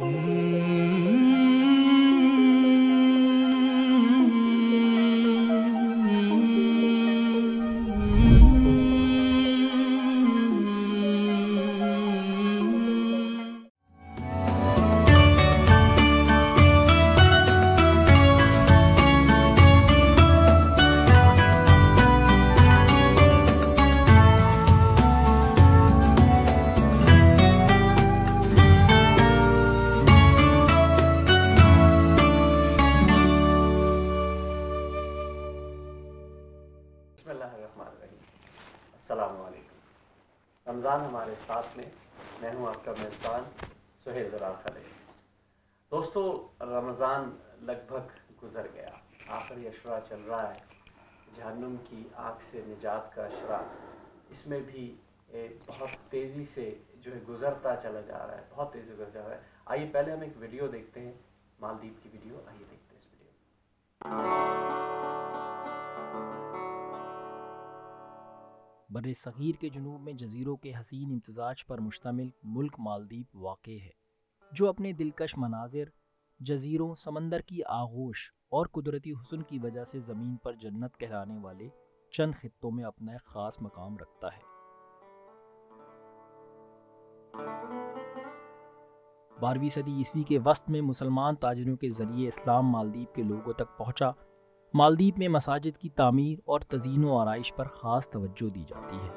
mm चल रहा है जहन्नुम की आग से निजात का अशरा इसमें भी बहुत तेज़ी से जो है गुजरता चला जा रहा है बहुत तेज़ी से गुजर जा रहा है आइए पहले हम एक वीडियो देखते हैं मालदीप की वीडियो आइए देखते हैं इस वीडियो बर सग़ीर के जनूब में जजीरों के हसीन इम्तजाज पर मुश्तमिल मुल्क मालदीप वाक़ है जो अपने दिलकश मनाजिर जजीरों समंदर की आगोश और कुदरती हुसन की वजह से ज़मीन पर जन्नत कहलाने वाले चंद खत्ों में अपना एक ख़ास मकाम रखता है बारहवीं सदी ईस्वी के वस्त में मुसलमान ताजरों के ज़रिए इस्लाम मालदीप के लोगों तक पहुंचा। मालदीप में मसाजिद की तामीर और तजीन व आरइश पर ख़ास तवज्जो दी जाती है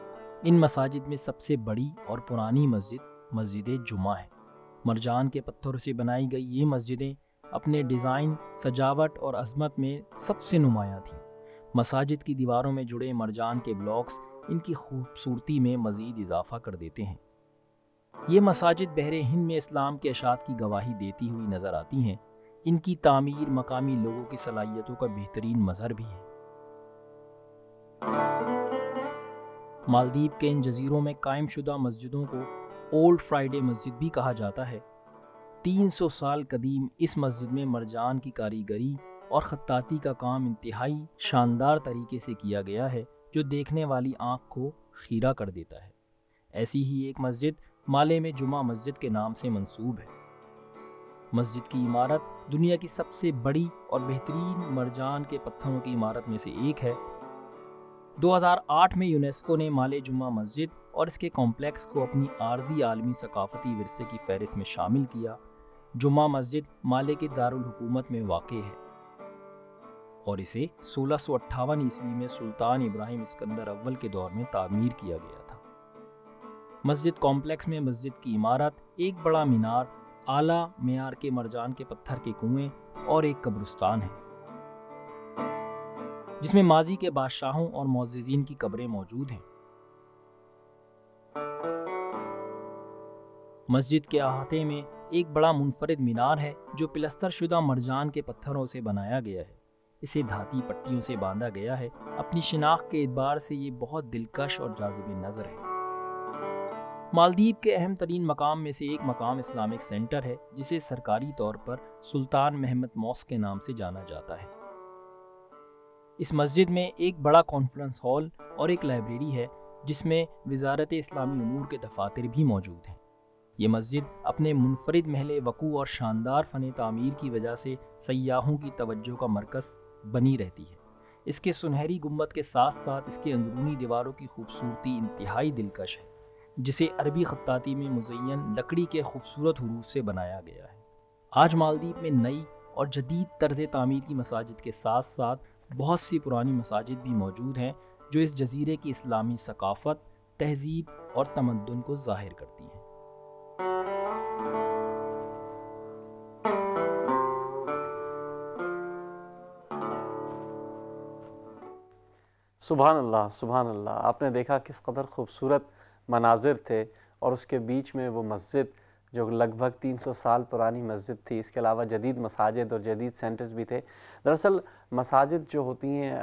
इन मसाजिद में सबसे बड़ी और पुरानी मस्जिद मस्जिद जुमा है मरजान के पत्थरों से बनाई गई ये मस्जिदें अपने डिज़ाइन सजावट और अजमत में सबसे नुमायाँ थी मसाजिद की दीवारों में जुड़े मरजान के ब्लॉक्स इनकी खूबसूरती में मज़ीद इजाफा कर देते हैं ये मसाजिद बहर हिंद में इस्लाम के अशात की गवाही देती हुई नज़र आती हैं इनकी तामीर मकामी लोगों की सलाहियतों का बेहतरीन मज़हर भी है मालदीव के इन जजीरों में कायम शुदा मस्जिदों को ओल्ड फ्राइडे मस्जिद भी कहा जाता है तीन सौ साल कदीम इस मस्जिद में मरजान की कारीगरी और ख़त्ताती का काम इंतहाई शानदार तरीके से किया गया है जो देखने वाली आँख को खीरा कर देता है ऐसी ही एक मस्जिद माले में जुमा मस्जिद के नाम से मंसूब है मस्जिद की इमारत दुनिया की सबसे बड़ी और बेहतरीन मरजान के पत्थरों की इमारत में से एक है 2008 में यूनेस्को ने माले जुमा मस्जिद और इसके कॉम्प्लेक्स को अपनी आर्जी आलमी सकाफती वरसे की फहरिस्त में शामिल किया जुमा मस्जिद माले के दारुल हुकूमत में वाक़ है और इसे सोलह सौ अट्ठावन ईस्वी में सुल्तान इब्राहिम इसकंदर अव्वल के दौर में तामीर किया गया था मस्जिद कॉम्प्लेक्स में मस्जिद की इमारत एक बड़ा मीनार आला मीनार के मरजान के पत्थर के कुएं और एक कब्रिस्तान है जिसमें माजी के बादशाहों और मोजीन की कब्रें मौजूद हैं मस्जिद के अहाते में एक बड़ा मुनफरद मीनार है जो पिलस्तर शुदा मरजान के पत्थरों से बनाया गया है इसे धाती पट्टियों से बांधा गया है अपनी शिनाख्त के एतबार से ये बहुत दिलकश और जाजब नज़र है मालदीप के अहम तरीन मकाम में से एक मकाम इस्लामिक सेंटर है जिसे सरकारी तौर पर सुल्तान महमद मॉस के नाम से जाना जाता है इस मस्जिद में एक बड़ा कॉन्फ्रेंस हॉल और एक लाइब्रेरी है जिसमें वजारत इस्लामी अमूर के दफातर भी मौजूद हैं ये मस्जिद अपने मुनफरद महल वकू और शानदार फ़न तमीर की वजह से सयाहों की तवज्जो का मरकज़ बनी रहती है इसके सुनहरी गुम्बद के साथ साथ इसके अंदरूनी दीवारों की खूबसूरती इंतहाई दिलकश है जिसे अरबी खत्ताती में मुजैन लकड़ी के खूबसूरत हरूफ से बनाया गया है आज मालदीप में नई और जदीद तर्ज तमीर की मसाजिद के साथ साथ बहुत सी पुरानी मसाजिद भी मौजूद हैं जो इस जजीरे की इस्लामी सकाफ़त तहजीब और तमदन को ज़ाहिर करती हैं सुबहान अल्लाह सुबहान अल्लाह आपने देखा किस कदर खूबसूरत मनाजिर थे और उसके बीच में वो मस्जिद जो लगभग 300 साल पुरानी मस्जिद थी इसके अलावा जदीद मसाजिद और जदीद सेंटर्स भी थे दरअसल मसाजिद जो होती हैं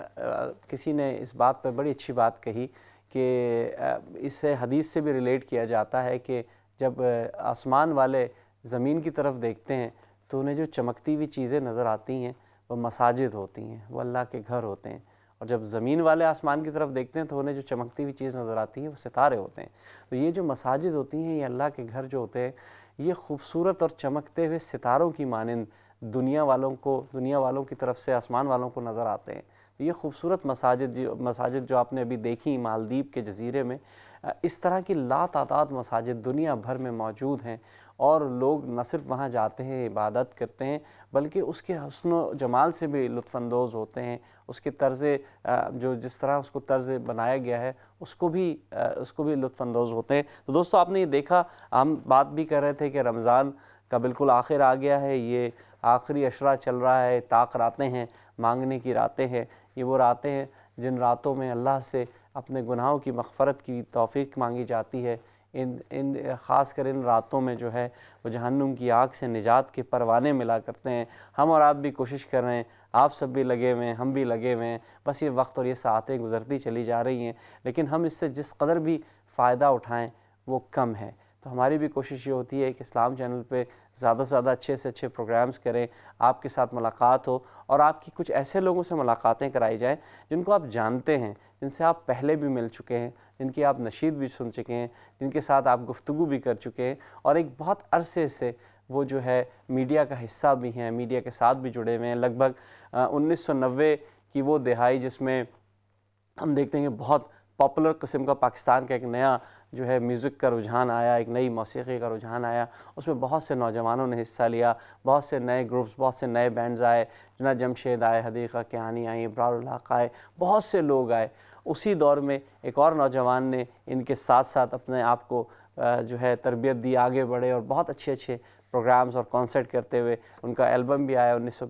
किसी ने इस बात पर बड़ी अच्छी बात कही कि इससे हदीस से भी रिलेट किया जाता है कि जब आसमान वाले ज़मीन की तरफ देखते हैं तो उन्हें जो चमकती हुई चीज़ें नज़र आती हैं वह मसाजिद होती हैं वह अल्लाह के घर होते हैं और जब ज़मीन वाले आसमान की तरफ देखते हैं तो उन्हें जो चमकती हुई चीज़ नज़र आती है वो सितारे होते हैं तो ये जो मसाजिद होती हैं ये अल्लाह के घर जो होते हैं ये खूबसूरत और चमकते हुए सितारों की मानंद दुनिया वालों को दुनिया वालों की तरफ से आसमान वालों को नज़र आते हैं ये खूबसूरत मसाजिद मसाजिद जो आपने अभी देखी मालदीप के जजीरे में इस तरह की तादाद मसाजिद दुनिया भर में मौजूद हैं और लोग न सिर्फ वहाँ जाते हैं इबादत करते हैं बल्कि उसके हसन व जमाल से भी लुफानंदोज़ होते हैं उसके तर्ज़ जो जिस तरह उसको तर्ज़ बनाया गया है उसको भी उसको भी लुफानंदोज़ होते हैं तो दोस्तों आपने ये देखा हम बात भी कर रहे थे कि रमज़ान का बिल्कुल आखिर आ गया है ये आखिरी अशरा चल रहा है ताक रातें हैं मांगने की रातें हैं ये वो रातें हैं जिन रातों में अल्लाह से अपने गुनाहों की मफ़रत की तोफ़ी मांगी जाती है इन इन ख़ास कर इन रातों में जो है वो जहन्नुम की आग से निजात के परवाने मिला करते हैं हम और आप भी कोशिश कर रहे हैं आप सब भी लगे हुए हैं हम भी लगे हुए हैं बस ये वक्त और ये साहतें गुजरती चली जा रही हैं लेकिन हम इससे जिस कदर भी फ़ायदा उठाएँ वो कम है तो हमारी भी कोशिश ये होती है कि इस्लाम चैनल पे ज़्यादा से ज़्यादा अच्छे से अच्छे प्रोग्राम्स करें आपके साथ मुलाकात हो और आपकी कुछ ऐसे लोगों से मुलाकातें कराई जाएं जिनको आप जानते हैं जिनसे आप पहले भी मिल चुके हैं जिनकी आप नशीद भी सुन चुके हैं जिनके साथ आप गुफ्तु भी कर चुके हैं और एक बहुत अरसे से वो जो है मीडिया का हिस्सा भी हैं मीडिया के साथ भी जुड़े हुए हैं लगभग उन्नीस की वो दिहाई जिसमें हम देखते हैं बहुत पॉपुलर कस्म का पाकिस्तान का एक नया जो है म्यूज़िक का रुझान आया एक नई मौसीकी का रुझान आया उसमें बहुत से नौजवानों ने हिस्सा लिया बहुत से नए ग्रुप्स बहुत से नए बैंड्स आए जना जमशेद आए हदीक़ा कहानी आई इब्रारक आए बहुत से लोग आए उसी दौर में एक और नौजवान ने इनके साथ साथ अपने आप को जो है तरबियत दी आगे बढ़े और बहुत अच्छे अच्छे प्रोग्राम्स और कॉन्सर्ट करते हुए उनका एल्बम भी आया उन्नीस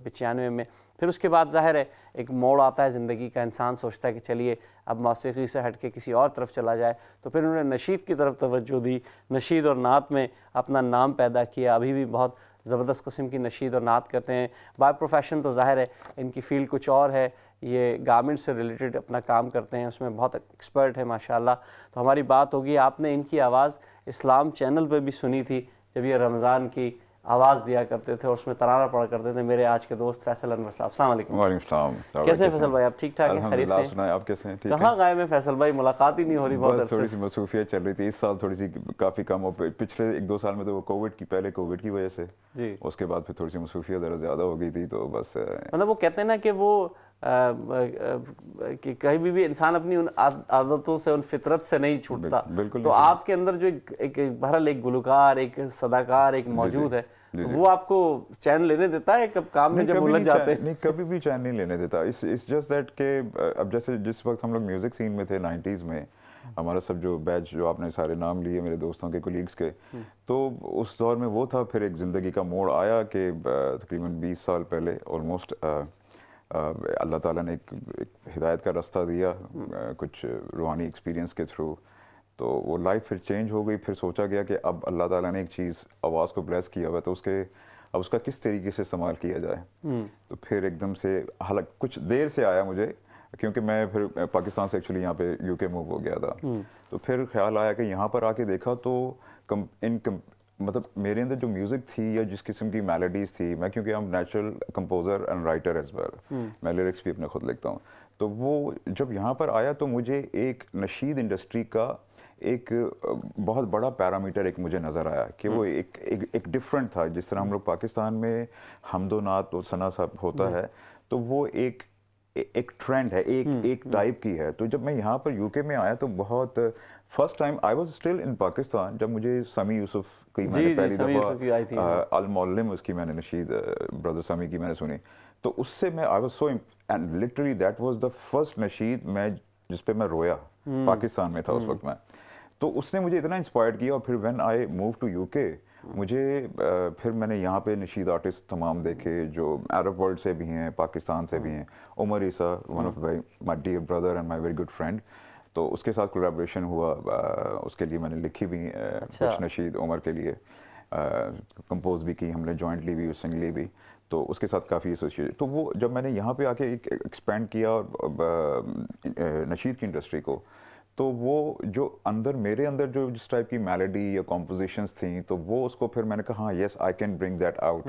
में फिर उसके बाद जाहिर है एक मोड़ आता है ज़िंदगी का इंसान सोचता है कि चलिए अब मौसीकी से हट के किसी और तरफ चला जाए तो फिर उन्होंने नशीद की तरफ तवज्जो दी नशीद और नात में अपना नाम पैदा किया अभी भी बहुत ज़बरदस्त कस्म की नशीद और नात करते हैं बाय प्रोफेशन तो ज़ाहिर है इनकी फ़ील्ड कुछ और है ये गारमेंट से रिलेटेड अपना काम करते हैं उसमें बहुत एक्सपर्ट है माशाल्लाह तो हमारी बात होगी आपने इनकी आवाज़ इस्लाम चैनल पर भी सुनी थी जब ये रमज़ान की आवाज़ दिया करते थे और उसमें तराना पड़ा करते थे मेरे आज के दोस्त फैसल अनवर साहब अस्सलाम वालेकुम कैसे फैसल भाई आप ठीक ठाक हैं खैरियत से सुनाए आप कैसे हैं ठीक कहां गायब है फैसल भाई मुलाकात ही नहीं हो रही बहुत अरसे थोड़ी सी मसरूफियत चल रही थी इस साल थोड़ी सी काफ़ी कम हो पिछले एक दो साल में तो वो कोविड की पहले कोविड की वजह से जी उसके बाद फिर थोड़ी सी मसरूफियत ज़रा ज़्यादा हो गई थी तो बस मतलब वो कहते हैं ना कि वो कि कहीं भी, भी इंसान अपनी उन आदतों से उन फितरत से नहीं छूटता बिल्कुल तो आपके अंदर जो एक, एक बहरहाल एक गुलकार एक सदाकार एक मौजूद है वो आपको चैन लेने देता है कब काम में जब उलझ जाते हैं नहीं कभी भी चैन नहीं लेने देता इस इस जस्ट दैट के अब जैसे जिस वक्त हम लोग म्यूजिक सीन में थे 90s में हमारा सब जो बैच जो आपने सारे नाम लिए मेरे दोस्तों के कोलीग्स के हम्म। तो उस दौर में वो था फिर एक ज़िंदगी का मोड़ आया कि तकरीबन 20 साल पहले ऑलमोस्ट अल्लाह ताला ने एक, एक हिदायत का रास्ता दिया कुछ रूहानी एक्सपीरियंस के थ्रू तो वो लाइफ फिर चेंज हो गई फिर सोचा गया कि अब अल्लाह ताला ने एक चीज़ आवाज़ को ब्लेस किया हुआ तो उसके अब उसका किस तरीके से इस्तेमाल किया जाए हम्म। तो फिर एकदम से हालांकि कुछ देर से आया मुझे क्योंकि मैं फिर पाकिस्तान से एक्चुअली यहाँ पे यूके मूव हो गया था हम्म। तो फिर ख्याल आया कि यहाँ पर आके देखा तो कम, इन मतलब मेरे अंदर जो म्यूज़िक थी या जिस किस्म की मेलोडीज़ थी मैं क्योंकि हम natural composer and writer as well मैं लिरिक्स भी अपने खुद लिखता हूँ तो वो जब यहाँ पर आया तो मुझे एक नशीद इंडस्ट्री का एक बहुत बड़ा पैरामीटर एक मुझे नज़र आया कि वो hmm. एक एक, एक डिफरेंट था जिस तरह हम लोग पाकिस्तान में हमदो नात और सना साहब होता hmm. है तो वो एक एक ट्रेंड है एक हुँ, हम्म, एक टाइप हम्म। की है तो जब मैं यहाँ पर यूके में आया तो बहुत first time I was still in Pakistan जब मुझे समी यूसुफ की मैंने पहली दफ़ा अलमोलम हाँ। उसकी मैंने नशीद ब्रदर समी की मैंने सुनी तो उससे मैं I was so and literally that was the first नशीद मैं जिसपे मैं रोया हम्म। पाकिस्तान में था उस वक्त मैं तो उसने मुझे इतना इंस्पायर किया और फिर when I move to UK मुझे फिर मैंने यहाँ पे नशीद आर्टिस्ट तमाम देखे जो अरब वर्ल्ड से भी हैं पाकिस्तान से भी हैं Umar Isa one of my my dear brother and my very good friend तो उसके साथ कोलेब्रेशन हुआ उसके लिए मैंने लिखी भी अच्छा। कुछ नशीद उमर के लिए कंपोज भी की हमने जॉइंटली भी सिंगली भी तो उसके साथ काफ़ी एसोसिएट तो वो जब मैंने यहाँ पे आके एक एक्सपेंड किया और नशीद की इंडस्ट्री को तो वो जो अंदर मेरे अंदर जो जिस टाइप की मेलोडी या कॉम्पोजिशंस थी तो वो उसको फिर मैंने कहा हाँ yes I can bring that out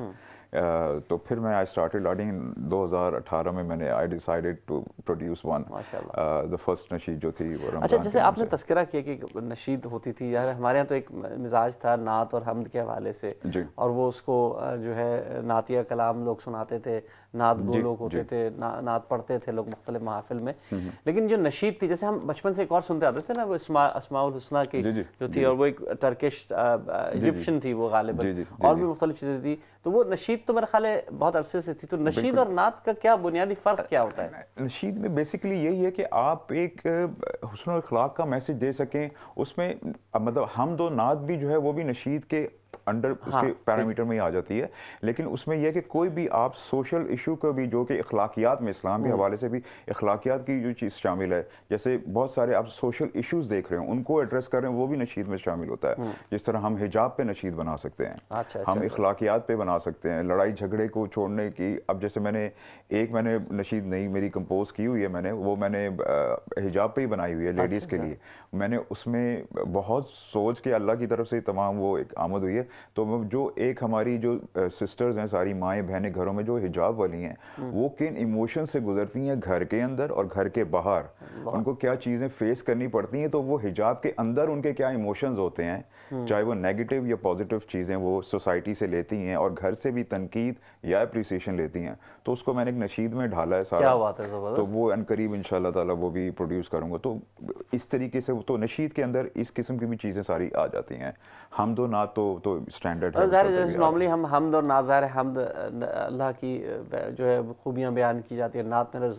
तो फिर मैं आई स्टार्ट लर्निंग 2018 में मैंने I decided to produce one the first नशीद जो थी वो अच्छा जैसे आपने तस्करा किया कि नशीद होती थी यार हमारे यहाँ तो एक मिजाज था नात और हमद के हवाले से जी. और वो उसको जो है नातिया कलाम लोग सुनाते थे नात गो लोग होते थे ना, नात पढ़ते थे लोग मुख्तलि महाफिल में हम्म, हम्म। लेकिन जो नशीद थी जैसे हम बचपन से एक और सुनते आते थे ना वो इसमा असमाउल हुसना की जी, जी, जो थी और वो एक टर्किश इजिप्शन थी वो गालिबा और भी मुख्तलिफ चीज़ें थी तो वो नशीद तो मेरे ख्याल बहुत अरसे से थी तो नशीद और नात का क्या बुनियादी फ़र्क क्या होता है नशीद में बेसिकली यही है कि आप एक हसन अखलाक का मैसेज दे सकें उसमें मतलब हम दो नात भी जो है वो भी नशीद के अंडर हाँ, उसके पैरामीटर में ही आ जाती है लेकिन उसमें यह कि कोई भी आप सोशल इशू को भी जो कि अखलाकियात में इस्लाम के हम्म। हवाले से भी अखलाकियात की जो चीज़ शामिल है जैसे बहुत सारे आप सोशल इशूज़ देख रहे हैं उनको एड्रेस कर रहे हैं वो भी नशीद में शामिल होता है हम्म। जिस तरह हम हिजाब पर नशीद बना सकते हैं अच्छा, अच्छा, हम अखलाकियात अच्छा। पे बना सकते हैं लड़ाई झगड़े को छोड़ने की अब जैसे मैंने एक मैंने नशीद नहीं मेरी कंपोज की हुई है मैंने वो मैंने हिजाब पर ही बनाई हुई है लेडीज़ के लिए मैंने उसमें बहुत सोच के अल्लाह की तरफ से तमाम वो एक आमद हुई है तो जो एक हमारी जो सिस्टर्स हैं सारी माएँ बहनें घरों में जो हिजाब वाली हैं हम्म। वो किन इमोशन से गुजरती हैं घर के अंदर और घर के बाहर उनको क्या चीज़ें फेस करनी पड़ती हैं तो वो हिजाब के अंदर उनके क्या इमोशंस होते हैं हम्म। चाहे वो नेगेटिव या पॉजिटिव चीज़ें वो सोसाइटी से लेती हैं और घर से भी तनकीद या अप्रिसिएशन लेती हैं तो उसको मैंने एक नशीद में ढाला है सारा क्या बात है तो वो अनकरीब इन ताला वो भी प्रोड्यूस करूँगा तो इस तरीके से तो नशीद के अंदर इस किस्म की भी चीज़ें सारी आ जाती हैं हम दो तो ना तो, तो स्टैंडर्ड है नॉर्मली हम हमद और नाजार हमद अल्लाह की जो है खूबियाँ बयान की जाती है नात में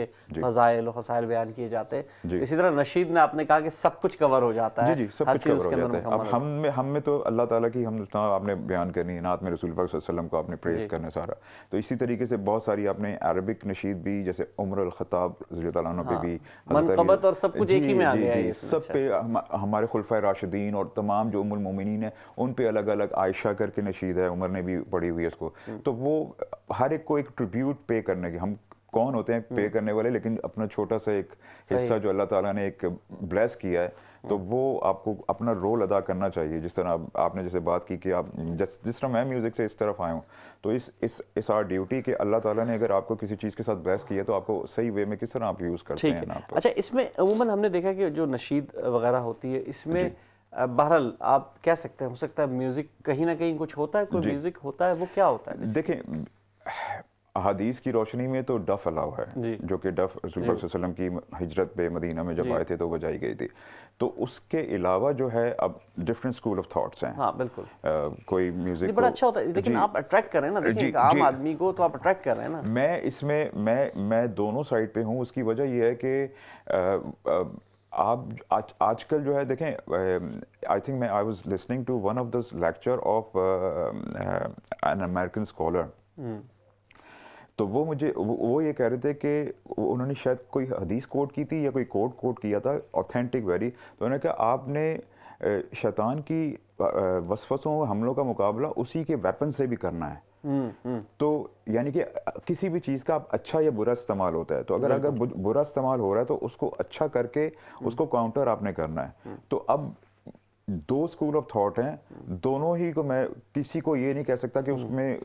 के फजाइल वसाइल बयान किए जाते हैं तो इसी तरह नशीद ने आपने कहा कि सब कुछ कवर हो जाता है सब कुछ कवर हो जाता है अब हम में हम में तो अल्लाह ताला की हम आपने बयान करनी है नात में रसूल वसल्लम को आपने प्रेस करना सारा तो इसी तरीके से बहुत सारी आपने अरबिक नशीद भी जैसे उमर ख़ताब पे हाँ। भी मनकबत और सब कुछ एक ही में आ गया है सब अच्छा। पे हमारे खुलफा राशिदीन और तमाम जो उमर मोमिन है उन उन पे अलग अलग आयशा करके नशीद है उमर ने भी पढ़ी हुई है उसको हम्म। तो वो हर एक को एक ट्रिब्यूट पे करने की हम कौन होते हैं पे हम्म। करने वाले लेकिन अपना छोटा सा एक हिस्सा जो अल्लाह ताला ने एक ब्लेस किया है तो हम्म। वो आपको अपना रोल अदा करना चाहिए जिस तरह आप, आपने जैसे बात की कि आप जिस जिस तरह मैं म्यूज़िक से इस तरफ आया हूँ तो इस इस इस आर ड्यूटी के अल्लाह ताला ने अगर आपको किसी चीज़ के साथ ब्लेस किया तो आपको सही वे में किस तरह आप यूज़ करते हैं अच्छा इसमें अमूमन हमने देखा कि जो नशीद वगैरह होती है इसमें बहरहाल आप कह सकते हैं हो सकता है म्यूजिक कहीं ना कहीं कुछ होता है कोई म्यूजिक होता है वो क्या होता है देखें अहादीस की रोशनी में तो डफ अलाव है जो कि डफ वसल्लम की हजरत पे मदीना में जब आए थे तो बजाई गई थी तो उसके अलावा जो है अब डिफरेंट स्कूल ऑफ थॉट्स हैं हाँ बिल्कुल आ, कोई म्यूजिक बड़ा अच्छा होता है लेकिन आप अट्रैक्ट कर रहे हैं ना देखिए आम आदमी को तो आप अट्रैक्ट कर रहे हैं ना मैं इसमें मैं मैं दोनों साइड पे हूँ उसकी वजह यह है कि आप आज आजकल जो है देखें आई थिंक मैं I was listening to one of the lecture of an American scholar तो वो मुझे वो, ये कह रहे थे कि उन्होंने शायद कोई हदीस कोट की थी या कोई कोट कोट किया था ऑथेंटिक वेरी तो उन्होंने कहा आपने शैतान की वसफ़सों हमलों का मुकाबला उसी के वेपन से भी करना है हम्म, हम्म। तो यानी कि किसी भी चीज़ का अच्छा या बुरा इस्तेमाल होता है तो अगर अगर बुरा इस्तेमाल हो रहा है तो उसको अच्छा करके हम्म। उसको काउंटर आपने करना है तो अब दो स्कूल ऑफ थॉट हैं दोनों ही को मैं किसी को ये नहीं कह सकता कि उसमें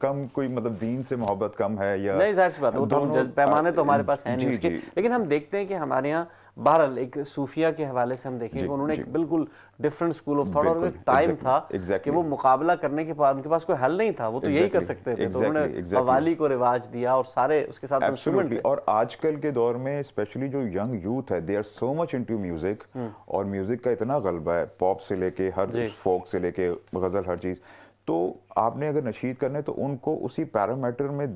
कम कोई मतलब दीन से मोहब्बत कम है या नहीं बात वो तो पैमाने तो हमारे पास है नहीं उसके लेकिन हम देखते हैं कि हमारे यहाँ बहरहाल एक सूफिया के हवाले से हम देखें उन्होंने एक बिल्कुल डिफरेंट स्कूल ऑफ थॉट और टाइम था कि वो मुकाबला करने के बाद उनके पास कोई हल नहीं था वो तो यही कर सकते थे तो उन्होंने हवाली को रिवाज दिया और सारे उसके साथ और आजकल के दौर में स्पेशली जो यंग यूथ है they are so much into music और म्यूजिक का इतना गलबा है पॉप से लेके हर फोक से लेके गजल हर चीज़ तो आपने अगर नशीद करने तो उनको उसी पैरामीटर में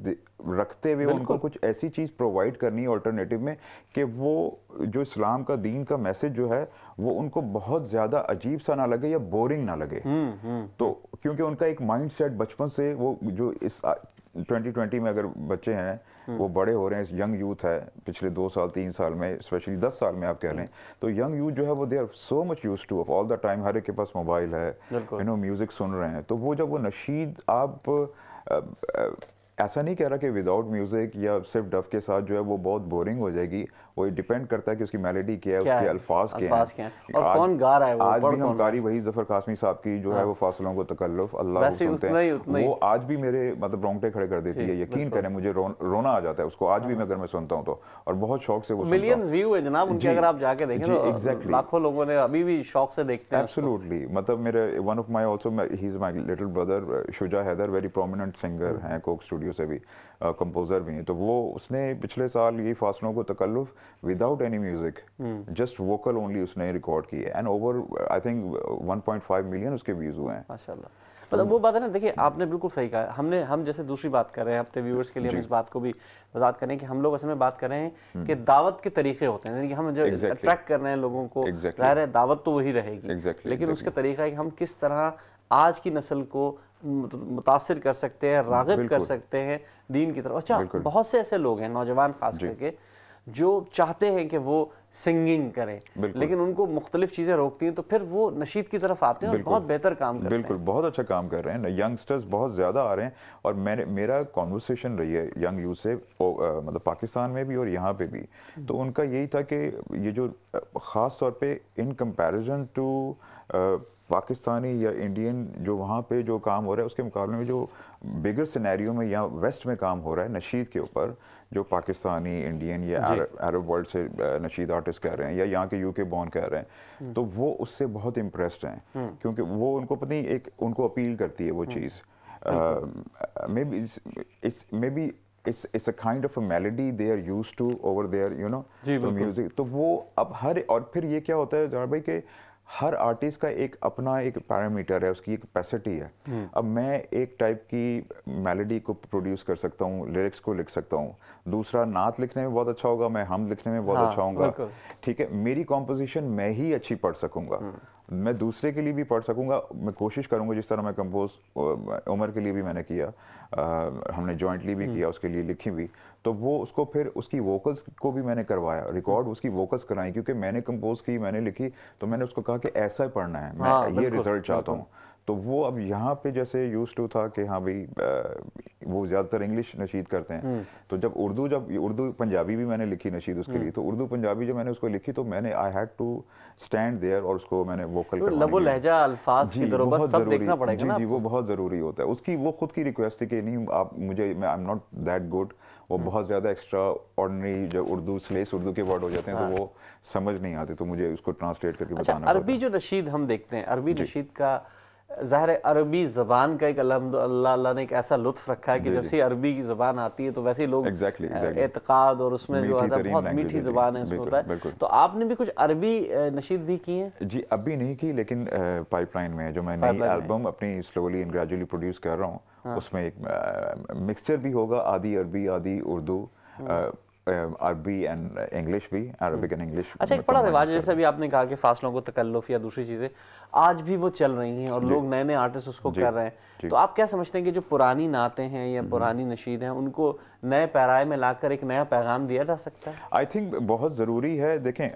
रखते हुए उनको कुछ ऐसी चीज़ प्रोवाइड करनी है ऑल्टरनेटिव में कि वो जो इस्लाम का दीन का मैसेज जो है वो उनको बहुत ज़्यादा अजीब सा ना लगे या बोरिंग ना लगे हुँ, हम्म, हुँ, हम्म। तो क्योंकि उनका एक माइंड सेट बचपन से वो जो इस 2020 में अगर बच्चे हैं हम्म। वो बड़े हो रहे हैं यंग यूथ है पिछले दो साल तीन साल में स्पेशली दस साल में आप कह लें हम्म। तो यंग यूथ जो है वो they are so much use to all the time हर एक के पास मोबाइल है यू नो म्यूज़िक सुन रहे हैं तो वो जब वो नशीद आप ऐसा नहीं कह रहा कि विदाउट म्यूज़िक या सिर्फ डफ के साथ जो है वो बहुत बोरिंग हो जाएगी वो डिपेंड करता है कि उसकी मेलोडी क्या है क्या उसके अल्फाज क्या है, है? और आज, कौन गा रहा है वो आज भी हम गारी वही जफर कासमी साहब की जो है हाँ। वो फासलों को तकल्लुफ अल्लाह सुनते हैं वो आज भी मेरे मतलब रोंगटे खड़े कर देती है यकीन करें मुझे रोना आ जाता है उसको आज भी हाँ। मैं अगर मैं सुनता हूँ तो और बहुत शौक से वो मिलियन व्यू है जनाब उनके अगर आप जाके देखें तो एग्जैक्टली लाखों लोगों ने अभी भी शौक से देखते हैं एब्सोल्युटली मतलब मेरे one of my also he is my little brother Shuja Haider very prominent singer हैं कोक स्टूडियो स्टूडियो से भी कंपोज़र भी हैं तो वो उसने पिछले साल ये फासलों को तकल्लुफ without any music just vocal only उसने रिकॉर्ड की है and over I think 1.5 million उसके व्यूज़ हुए हैं माशाल्लाह मतलब वो बात है ना देखिए आपने बिल्कुल सही कहा हमने हम जैसे दूसरी बात कर रहे हैं अपने व्यूअर्स के लिए हम इस बात को भी वजात करें कि हम लोग असल में बात कर रहे हैं hmm. कि दावत के तरीके होते हैं यानी कि हम जो अट्रैक्ट कर रहे हैं लोगों को जाहिर exactly. है दावत तो वही रहेगी exactly, लेकिन उसका तरीका है कि हम किस तरह आज की नस्ल को मुतासर कर सकते हैं रागब कर सकते हैं दीन की तरफ अच्छा बहुत से ऐसे लोग हैं नौजवान ख़ास करके जो चाहते हैं कि वो सिंगिंग करें लेकिन उनको मुख्तलिफ चीज़ें रोकती हैं तो फिर वो नशीद की तरफ आते हैं और बहुत बेहतर काम करते बिल्कुल हैं। बहुत अच्छा काम कर रहे हैं यंगस्टर्स बहुत ज़्यादा आ रहे हैं और मैंने मेरा कॉन्वर्सेशन रही है यंग यूथ से मतलब पाकिस्तान में भी और यहाँ पे भी तो उनका यही था कि ये जो ख़ास तौर पर इन कंपेरिजन टू पाकिस्तानी या इंडियन जो वहाँ पे जो काम हो रहा है उसके मुकाबले में जो बिगर सिनेरियो में या वेस्ट में काम हो रहा है नशीद के ऊपर जो पाकिस्तानी इंडियन या अरब वर्ल्ड से नशीद आर्टिस्ट कह रहे हैं या यहाँ के यूके बॉर्न कह रहे हैं तो वो उससे बहुत इम्प्रेस्ड हैं हम्म। क्योंकि वो उनको पता नहीं एक उनको अपील करती है वो हम्म। चीज़ maybe it's maybe it's it's a kind of a melody they are use to over there you know music तो वो अब हर और फिर ये क्या होता है जहाँ भाई के हर आर्टिस्ट का एक अपना एक पैरामीटर है उसकी एक कैपेसिटी है हम्म। अब मैं एक टाइप की मेलोडी को प्रोड्यूस कर सकता हूँ लिरिक्स को लिख सकता हूँ दूसरा नात लिखने में बहुत अच्छा होगा मैं हम लिखने में बहुत हाँ, अच्छा होगा ठीक है मेरी कॉम्पोजिशन मैं ही अच्छी पढ़ सकूंगा हम्म। मैं दूसरे के लिए भी पढ़ सकूँगा मैं कोशिश करूंगा जिस तरह मैं कंपोज उमर के लिए भी मैंने किया आ, हमने जॉइंटली भी हम्म। किया उसके लिए लिखी भी तो वो उसको फिर उसकी वोकल्स को भी मैंने करवाया रिकॉर्ड उसकी वोकल्स कराई क्योंकि मैंने कंपोज की मैंने लिखी तो मैंने उसको कहा कि ऐसा ही पढ़ना है मैं हाँ, ये रिजल्ट चाहता हूँ तो वो अब यहाँ पे जैसे यूज टू था कि हाँ भाई वो ज़्यादातर इंग्लिश नशीद करते हैं हम्म। तो जब उर्दू जब उर्दू पंजाबी भी मैंने लिखी नशीद उसके हम्म। लिए तो उर्दू पंजाबी जब मैंने उसको लिखी तो मैंने I had to stand there और उसको मैंने वोकल तो लबो लहजा अल्फाज की बस सब देखना पड़ेगा जी जी वो बहुत ज़रूरी होता है उसकी वो खुद की रिक्वेस्ट थी कि नहीं आप मुझे I am not that good वो हम्म। बहुत ज़्यादा एक्स्ट्रा ऑर्डनरी जब उर्दू स्लेस उर्दू के वर्ड हो जाते हैं तो हाँ। तो वो समझ नहीं आते तो मुझे उसको ट्रांसलेट करके अच्छा, बताना अरबी जो नशीद हम देखते हैं अरबी नशीद का ज़ाहिर अरबी ज़बान का एक अल्लाह ने एक ऐसा लुत्फ रखा है कि जब से अरबी की ज़बान आती है तो वैसे ही लोग exactly, exactly. एतकाद और उसमें जो है बहुत मीठी ज़बान है इसमें होता है तो आपने भी कुछ अरबी नशीद भी की है जी अभी नहीं की लेकिन पाइपलाइन में जो मैं नई एल्बम अपनी स्लोली एंड ग्रेजुअली प्रोड्यूस कर रहा हूँ हाँ। उसमें एक मिक्सचर भी होगा आधी अरबी आधी उर्दू हाँ। अरबी एंड इंग्लिश uh, भी अरबिक एंड इंग्लिश अच्छा एक बड़ा तो रिवाज जैसे अभी आपने कहा कि फासलों को तकल्लुफ या दूसरी चीज़ें आज भी वो चल रही हैं और लोग नए नए आर्टिस्ट उसको कर रहे हैं तो आप क्या समझते हैं कि जो पुरानी नाते हैं या हम्म। पुरानी नशीद हैं उनको नए पैराए में कर एक नया पैगाम दिया जा सकता है आई थिंक बहुत ज़रूरी है देखें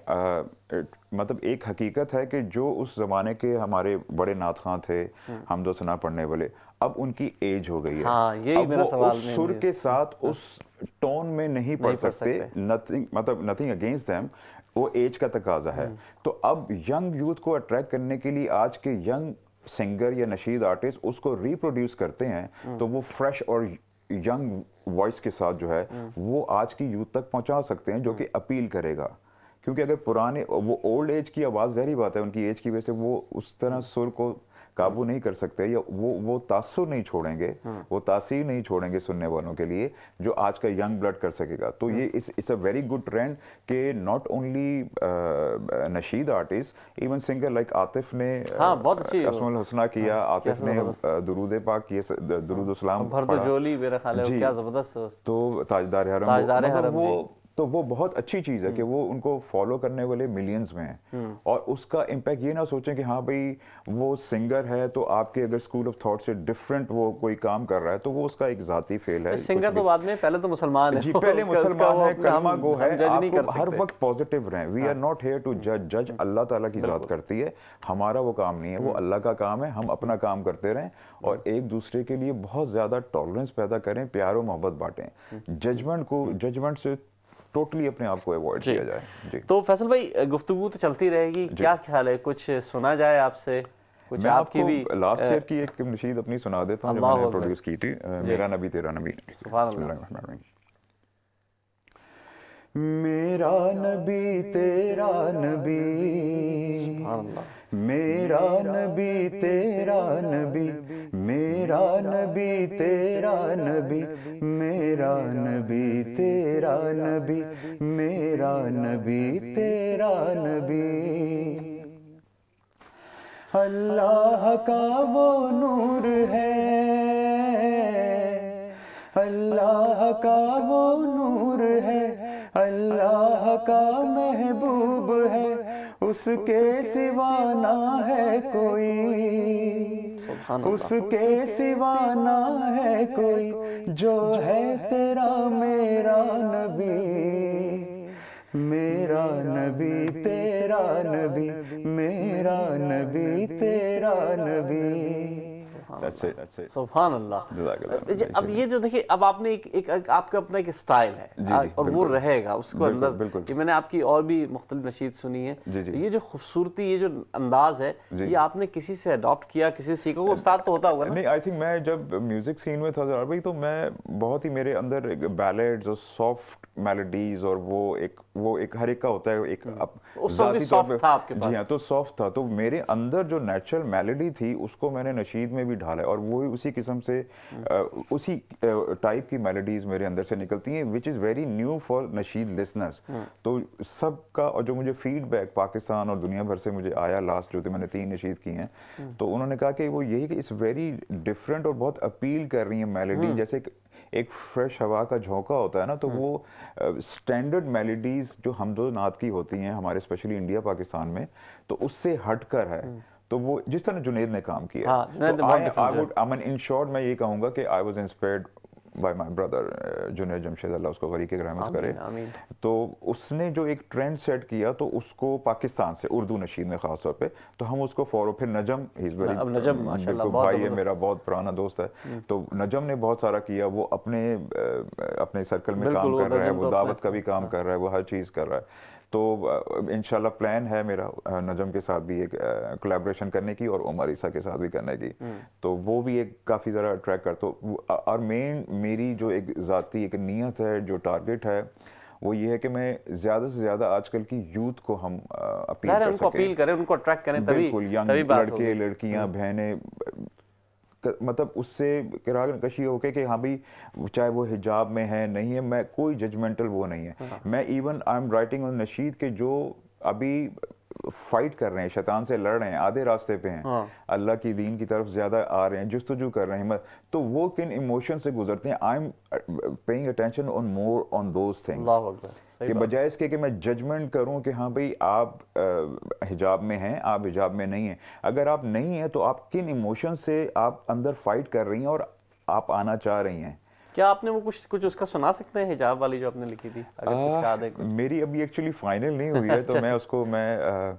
मतलब एक हकीकत है कि जो उस ज़माने के हमारे बड़े नात खां थे दो हम्म। तो सना पढ़ने वाले अब उनकी एज हो गई है हाँ, अब मेरा सवाल उस सुर के साथ उस टोन में नहीं पढ़ सकते नथिंग मतलब नथिंग अगेंस्ट देम वो एज का तकाजा है हम्म। तो अब यंग यूथ को अट्रैक्ट करने के लिए आज के यंग सिंगर या नशीद आर्टिस्ट उसको रिप्रोड्यूस करते हैं हम्म। तो वो फ्रेश और यंग वॉइस के साथ जो है हम्म। वो आज की यूथ तक पहुंचा सकते हैं जो कि अपील करेगा क्योंकि अगर पुराने वो ओल्ड एज की आवाज़ जहरी बात है उनकी एज की वजह से वो उस तरह सुर को काबू नहीं कर सकते या वो वो तासुर नहीं छोड़ेंगे हम्म। वो तासीर नहीं छोड़ेंगे सुनने वालों के लिए जो आज का यंग ब्लड कर सकेगा तो ये it's a very good trend के नॉट ओनली uh, नशीद artist even singer like Atif ने हाँ, uh, बहुत अच्छी असमुल हसना हाँ, किया हाँ, आतिफ ने uh, दुरूद पाक किए दुरूद सलाम भर जोली मेरा ख्याल है क्या जबरदस्त तो ताजदार हरम वो मतलब तो वो बहुत अच्छी चीज़ है कि वो उनको फॉलो करने वाले मिलियंस में हैं हम्म। और उसका इम्पैक्ट ये ना सोचें कि हाँ भाई वो सिंगर है तो आपके अगर स्कूल ऑफ थॉट से डिफरेंट वो कोई काम कर रहा है तो वो उसका एक ज़ाती फेल है सिंगर तो, तो बाद में पहले तो मुसलमान है जी पहले मुसलमान है कलमा गो है हर वक्त पॉजिटिव रहें we are not here to जज जज अल्लाह तला की ज़ात करती है हमारा वो काम नहीं है वो हम्म। अल्लाह का काम है हम अपना काम करते रहें और एक दूसरे के लिए बहुत ज़्यादा टॉलरेंस पैदा करें प्यार और मोहब्बत बांटें जजमेंट हम्म। को जजमेंट से टोटली अपने आप को अवॉइड किया जाए तो फैसल भाई गुफ्तु तो चलती रहेगी क्या ख्याल है कुछ सुना जाए आपसे कुछ मैं आपकी भी लास्ट ईयर की एक नशीद अपनी सुना देता हूँ जो मैंने प्रोड्यूस की थी मेरा नबी तेरा नबी मेरा नबी तेरा नबी मेरा नबी तेरा नबी मेरा नबी तेरा नबी मेरा नबी तेरा नबी मेरा नबी तेरा नबी अल्लाह का वो नूर है अल्लाह का वो नूर है अल्लाह का महबूब है उसके सिवाना है कोई उसके सिवाना है कोई जो है तेरा मेरा नबी मेरा नबी तेरा नबी मेरा नबी तेरा नबी अब ये जो देखिए अब आपने एक, एक, एक आपका अपना एक स्टाइल है जी, जी, और वो रहेगा उसको अंदाज ये मैंने आपकी और भी मुख्तलिफ नशीद सुनी है जी, जी, तो ये जो खूबसूरती ये जो अंदाज है ये आपने किसी से अडॉप्ट किया किसी से सीखा उस्ताद तो होता होगा नहीं आई थिंक मैं जब म्यूजिक सीन में था तो मैं बहुत ही मेरे अंदर बैलेट और सॉफ्ट मेलोडीज और वो एक वो एक हर एक का होता है एक हम्म। अप, जाती तौर था आपके जी हाँ तो सॉफ्ट था तो मेरे अंदर जो नेचुरल मेलोडी थी उसको मैंने नशीद में भी ढाला और वो उसी किस्म से आ, हम्म। उसी टाइप की मेलोडीज मेरे अंदर से निकलती हैं which is very new for नशीद लिसनर्स हम्म। तो सब का और जो मुझे फीडबैक पाकिस्तान और दुनिया भर से मुझे आया लास्ट जो थे मैंने तीन नशीद की हैं तो उन्होंने कहा कि वो यही कि इस वेरी डिफरेंट और बहुत अपील कर रही है मेलोडी जैसे एक फ्रेश हवा का झोंका होता है ना तो वो स्टैंडर्ड uh, मेलोडीज़ जो हमदो नात की होती हैं हमारे स्पेशली इंडिया पाकिस्तान में तो उससे हट कर है हम्म। तो वो जिस तरह जुनेद ने काम किया I would I mean in short मैं ये कहूँगा कि I was inspired by my brother junior Jamshed Allah उसको के रहमत करे आमीन। तो उसने जो एक ट्रेंड सेट किया तो उसको पाकिस्तान से उर्दू नशीद में ख़ास तौर पे तो हम उसको फॉरो फिर नजम हिजबरी नजम uh, बिल्कुल भाई है मेरा बहुत पुराना दोस्त है हम्म। तो नजम ने बहुत सारा किया वो अपने uh, अपने सर्कल में काम कर रहा है वो तो दावत का भी काम हाँ। कर रहा है वो हर चीज़ कर रहा है तो इन प्लान है मेरा नजम के साथ भी एक कोलेब्रेशन करने की और उमर ईसा के साथ भी करने की हम्म। तो वो भी एक काफ़ी ज़रा अट्रैक्ट कर तो और मेन मेरी जो एक ज़ाती एक नीयत है जो टारगेट है वो ये है कि मैं ज़्यादा से ज़्यादा आजकल की यूथ को हम अपील कर उनको अपील करें उनको अट्रैक्ट करें तभी बिल्कुल यंग लड़के लड़कियां हम्म। बहनें मतलब उससे राग नकशी होके कि हाँ भाई चाहे वो हिजाब में है नहीं है मैं कोई जजमेंटल वो नहीं है हाँ। मैं even I am writing on नशीद के जो अभी फाइट कर रहे हैं शैतान से लड़ रहे हैं आधे रास्ते पे हैं हाँ। अल्लाह की दीन की तरफ ज़्यादा आ रहे हैं जस्तजू कर रहे हैं हिम्मत तो वो किन इमोशन से गुजरते हैं I am paying attention on more on those things कि बजाय इसके कि मैं जजमेंट करूं कि हाँ भाई आप आ, uh, हिजाब में हैं आप हिजाब में नहीं हैं अगर आप नहीं हैं तो आप किन इमोशन से आप अंदर फाइट कर रही हैं और आप आना चाह रही हैं क्या आपने वो कुछ कुछ उसका सुना सकते हैं हिजाब वाली जो आपने लिखी थी अगर आ, कुछ याद है कुछ? मेरी अभी एक्चुअली फाइनल नहीं हुई है तो अच्छा। मैं उसको मैं आ,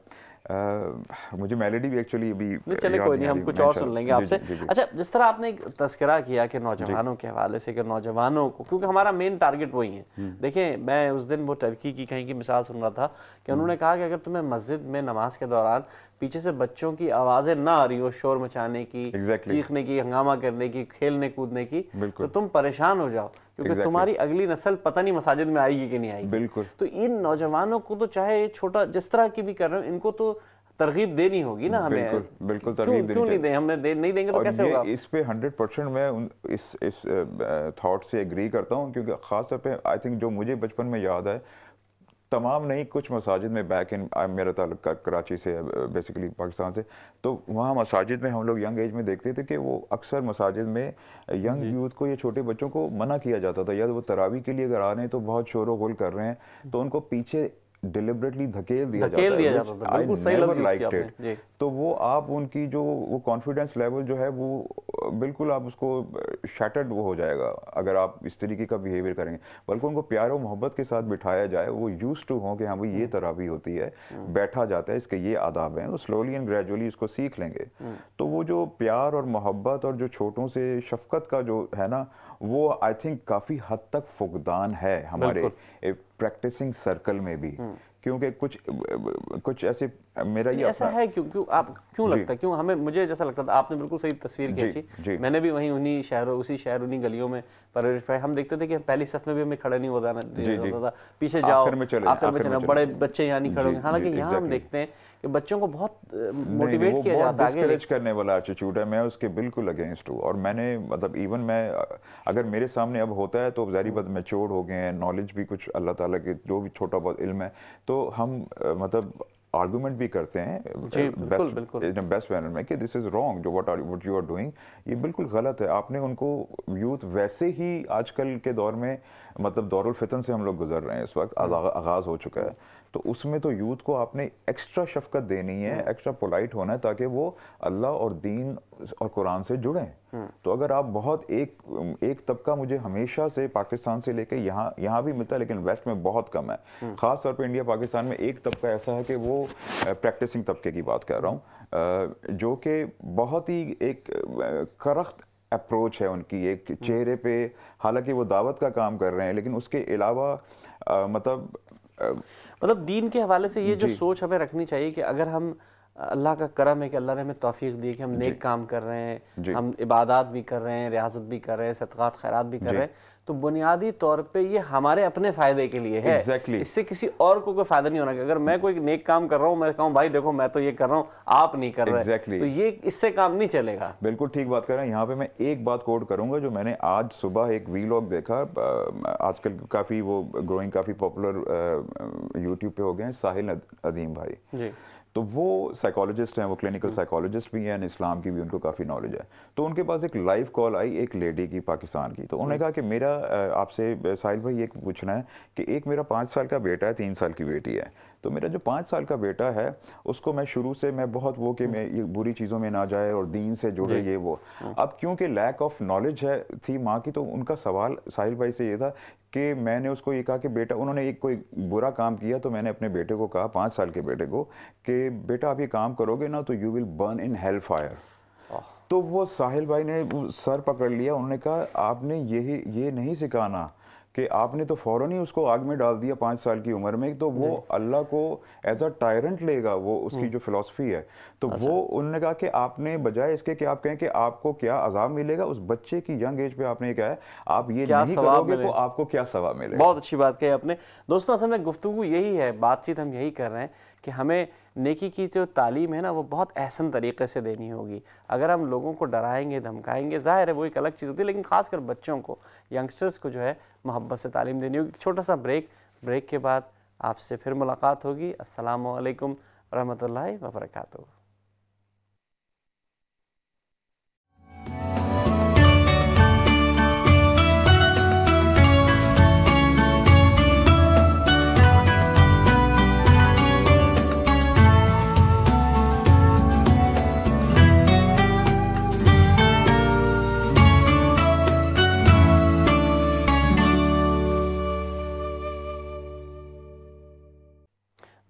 Uh, मुझे मेलोडी भी एक्चुअली अभी चले कोई नहीं हम कुछ और सुन लेंगे आपसे अच्छा जिस तरह आपने एक तस्करा किया कि नौजवानों के हवाले से कि नौजवानों को क्योंकि हमारा मेन टारगेट वही है हम्म। देखें मैं उस दिन वो टर्की की कहीं की मिसाल सुन रहा था कि हम्म। उन्होंने कहा कि अगर तुम्हें मस्जिद में नमाज के दौरान पीछे से बच्चों की आवाज़ें ना आ रही हो शोर मचाने की exactly. चीखने की हंगामा करने की खेलने कूदने की तो तुम परेशान हो जाओ क्योंकि exactly. तुम्हारी अगली नस्ल पता नहीं मसाजिद में आएगी कि नहीं आएगी बिल्कुल तो इन नौजवानों को तो चाहे छोटा जिस तरह की भी कर रहे हो इनको तो तरगीब देनी होगी ना हमें बिल्कुल बिल्कुल तरगीब क्यों नहीं दें हमें दे, नहीं देंगे तो कैसे होगा इस पे हंड्रेड परसेंट मैं इस इस थॉट से एग्री करता हूँ क्योंकि खासतौर पे आई थिंक जो मुझे बचपन में याद है तमाम नहीं कुछ मसाजिद में बैक इन uh, मेरा ताल्लुक कराची से बेसिकली uh, पाकिस्तान से तो वहाँ मसाजिद में हम लोग यंग एज में देखते थे कि वो अक्सर मसाजिद में यंग यूथ को या छोटे बच्चों को मना किया जाता था या तो वो तरावी के लिए अगर आ रहे हैं तो बहुत शोर वोल कर रहे हैं तो उनको पीछे डिलिबरेटली धकेल दिया धकेल दिया जाता था सही लफ्ज लाइक इट तो वो आप उनकी जो वो कॉन्फिडेंस लेवल जो है वो बिल्कुल आप उसको शैटर्ड वो हो जाएगा अगर आप इस तरीके का बिहेवियर करेंगे बल्कि उनको प्यार और मोहब्बत के साथ बिठाया जाए वो यूज टू हो कि हाँ भाई ये हम्म। तरह भी होती है हम्म। बैठा जाता है इसके ये आदाब हैं वो स्लोली एंड ग्रेजुअली इसको सीख लेंगे हम्म। तो वो जो प्यार और मोहब्बत और जो छोटों से शफकत का जो है ना वो आई थिंक काफ़ी हद तक फुकदान है हमारे प्रैक्टिसिंग सर्कल में भी हम्म। क्योंकि कुछ कुछ ऐसे मेरा ये ऐसा है क्यों क्यों आप क्यों लगता है क्यों हमें मुझे जैसा लगता था आपने बिल्कुल सही तस्वीर खींची मैंने भी वहीं उन्हीं शहरों उसी शहर उन्हीं गलियों में परवरिश पाई हम देखते थे कि पहली सफ में भी हमें खड़ा नहीं होता होता था पीछे जाओ आखिर में चले बड़े बच्चे यहाँ नहीं खड़े होंगे हालांकि यहाँ हम देखते हैं कि बच्चों को बहुत मोटिवेट किया जाता है डिस्करेज करने वाला एटीट्यूड है मैं उसके बिल्कुल अगेंस्ट हूँ और मैंने मतलब इवन मैं अगर मेरे सामने अब होता है तो जारी बात मेच्योर हो गए हैं नॉलेज भी कुछ अल्लाह ताला के जो भी छोटा बहुत इल्म है तो हम मतलब आर्गुमेंट भी करते हैं जी बिल्कुल बिल्कुल बेस्ट मैनर में कि दिस इज़ रॉन्ग जो what are what you are doing ये बिल्कुल गलत है आपने उनको यूथ वैसे ही आजकल के दौर में मतलब दौरुल फितन से हम लोग गुजर रहे हैं इस वक्त आगाज़ हो चुका है तो उसमें तो यूथ को आपने एक्स्ट्रा शफकत देनी है एक्स्ट्रा हम्म। पोलाइट होना है ताकि वो अल्लाह और दीन और कुरान से जुड़ें हम्म। तो अगर आप बहुत एक एक तबका मुझे हमेशा से पाकिस्तान से लेकर यहाँ यहाँ भी मिलता है लेकिन वेस्ट में बहुत कम है हम्म। ख़ास तौर पर इंडिया पाकिस्तान में एक तबका ऐसा है कि वो प्रैक्टिसिंग तबके की बात कर रहा हूँ जो कि बहुत ही एक करख्त अप्रोच है उनकी एक चेहरे पे हालांकि वो दावत का काम कर रहे हैं लेकिन उसके अलावा मतलब मतलब दीन के हवाले से ये जो सोच हमें रखनी चाहिए कि अगर हम अल्लाह का करम है कि अल्लाह ने हमें तोफीक दी कि हम नेक काम कर रहे हैं हम इबादत भी कर रहे हैं रियाजत भी कर रहे हैं सदक़ात खैरात भी कर रहे हैं तो बुनियादी तौर पे ये हमारे अपने फ़ायदे के लिए है exactly. इससे किसी और को कोई फ़ायदा नहीं होना अगर मैं कोई नेक काम कर रहा हूँ मैं कहूँ भाई देखो मैं तो ये कर रहा हूँ आप नहीं कर रहे exactly. तो ये इससे काम नहीं चलेगा बिल्कुल ठीक बात कर रहे हैं यहाँ पे मैं एक बात कोड करूंगा जो मैंने आज सुबह एक वी लॉग देखा आजकल काफ़ी वो ग्रोइंग काफ़ी पॉपुलर यूट्यूब पे हो गए हैं साहिल अदीम भाई तो वो साइकोलॉजिस्ट हैं वो क्लिनिकल हम्म। साइकोलॉजिस्ट भी हैं इस्लाम की भी उनको काफ़ी नॉलेज है तो उनके पास एक लाइव कॉल आई एक लेडी की पाकिस्तान की तो उन्होंने हम्म। कहा कि मेरा आपसे साहिल भाई ये पूछना है कि एक मेरा पाँच साल का बेटा है तीन साल की बेटी है तो मेरा जो पाँच साल का बेटा है उसको मैं शुरू से मैं बहुत वो कि मैं ये बुरी चीज़ों में ना जाए और दीन से जुड़े ये वो अब क्योंकि लैक ऑफ नॉलेज है थी माँ की तो उनका सवाल साहिल भाई से ये था कि मैंने उसको ये कहा कि बेटा उन्होंने एक कोई बुरा काम किया तो मैंने अपने बेटे को कहा पाँच साल के बेटे को कि बेटा आप ये काम करोगे ना तो you will burn in hell fire तो वो साहिल भाई ने सर पकड़ लिया उन्होंने कहा आपने यही ये नहीं सिखाना कि आपने तो फ़ौरन ही उसको आग में डाल दिया पाँच साल की उम्र में तो वो अल्लाह को एज अ टायरेंट लेगा वो उसकी हम्म। जो फिलासफ़ी है तो अच्छा। वो उन्होंने कहा कि आपने बजाय इसके कि आप कहें कि आपको क्या अजाब मिलेगा उस बच्चे की यंग एज पे आपने कहा है आप ये नहीं करोगे तो आपको क्या सवाब मिलेगा बहुत अच्छी बात कही आपने दोस्तों असल में गुफ्तु यही है बातचीत हम यही कर रहे हैं कि हमें नेकी की जो तालीम है ना वो बहुत अहसन तरीके से देनी होगी अगर हम लोगों को डराएंगे धमकाएंगे ज़ाहिर है वो एक अलग चीज़ होती है लेकिन ख़ासकर बच्चों को यंगस्टर्स को जो है मोहब्बत से तालीम देनी होगी छोटा सा ब्रेक ब्रेक के बाद आपसे फिर मुलाकात होगी असलकम वरहमल वर्का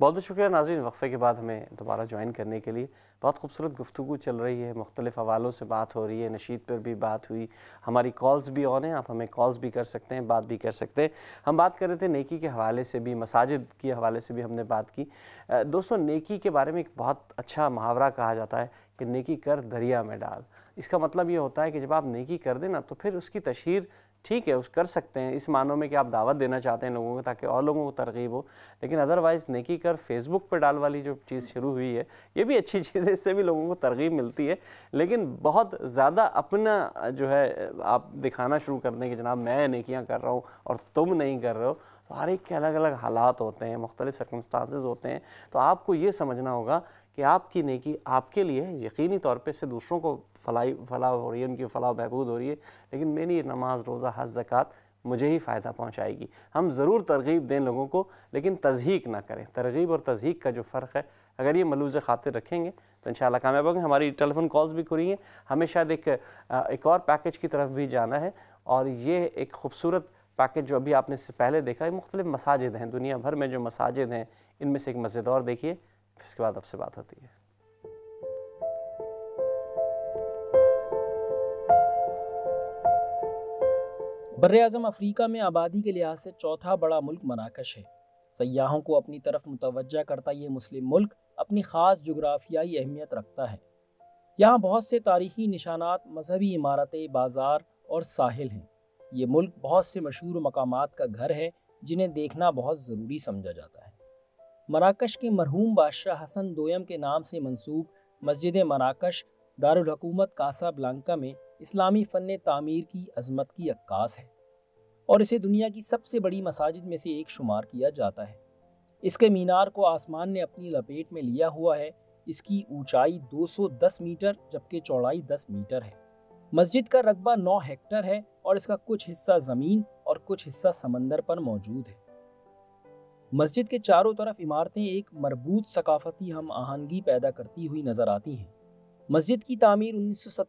बहुत बहुत शुक्रिया नाजीन वक्फ़े के बाद हमें दोबारा ज्वाइन करने के लिए बहुत खूबसूरत गुफ्तु चल रही है मुख्तलिफ हवालों से बात हो रही है नशीद पर भी बात हुई हमारी कॉल्स भी ऑन हैं आप हमें कॉल्स भी कर सकते हैं बात भी कर सकते हैं हम बात कर रहे थे नेकी के हवाले से भी मसाजिद के हवाले से भी हमने बात की दोस्तों नेकी के बारे में एक बहुत अच्छा मुहावरा कहा जाता है कि नेकी कर दरिया में डाल इसका मतलब ये होता है कि जब आप नेकी कर देना तो फिर उसकी तशहर ठीक है उस कर सकते हैं इस मानों में कि आप दावत देना चाहते हैं लोगों को ताकि और लोगों को तरगीब हो लेकिन अदरवाइज़ नेकी कर फेसबुक पर डाल वाली जो चीज़ शुरू हुई है ये भी अच्छी चीज़ है इससे भी लोगों को तरगीब मिलती है लेकिन बहुत ज़्यादा अपना जो है आप दिखाना शुरू कर दें कि जनाब मैं नेकियाँ कर रहा हूँ और तुम नहीं कर रहे हो तो हर एक के अलग अलग हालात होते हैं मुख्तलिफ सर्कमस्टांसेस होते हैं तो आपको ये समझना होगा कि आपकी नेकी आपके लिए यकीनी तौर पे इससे दूसरों को फलाई फलाह हो रही है उनकी फलाह बहबूद हो रही है लेकिन मेरी नमाज रोज़ा हज जक़ात मुझे ही फ़ायदा पहुँचाएगी हम ज़रूर तरगीब दें लोगों को लेकिन तजहीक ना करें तरगीब और तजहीक का जो फ़र्क है अगर ये मलूज़ खातिर रखेंगे तो इन शाला कामयाब होंगे हमारी टेलीफोन कॉल्स भी खुली हैं हमें शायद एक एक और पैकेज की तरफ भी जाना है और ये एक खूबसूरत पैकेज जो अभी आपने इससे पहले देखा है मुख्तलिफ मसाजिद हैं दुनिया भर में जो मसाजिद हैं इनमें से एक मस्जिद और देखिए इसके बाद आपसे बात होती है बर अजम अफ्रीका में आबादी के लिहाज से चौथा बड़ा मुल्क मनाकश है सयाहों को अपनी तरफ मुतवजह करता ये मुस्लिम मुल्क अपनी ख़ास जगराफियाई अहमियत रखता है यहाँ बहुत से तारीखी निशानात मजहबी इमारतें बाजार और साहिल हैं ये मुल्क बहुत से मशहूर मकाम का घर है जिन्हें देखना बहुत ज़रूरी समझा जाता है मराकश के मरहूम बादशाह हसन दोयम के नाम से मंसूब मस्जिद मराकश दारकूमत कासा ब्लांका में इस्लामी फ़न तामीर की अजमत की अक्कास है और इसे दुनिया की सबसे बड़ी मसाजिद में से एक शुमार किया जाता है इसके मीनार को आसमान ने अपनी लपेट में लिया हुआ है इसकी ऊंचाई 210 मीटर जबकि चौड़ाई 10 मीटर है मस्जिद का रकबा 9 हेक्टर है और इसका कुछ हिस्सा ज़मीन और कुछ हिस्सा समंदर पर मौजूद है मस्जिद के चारों तरफ इमारतें एक मरबूत सकाफती हम आहंगी पैदा करती हुई नज़र आती हैं मस्जिद की तामीर उन्नीस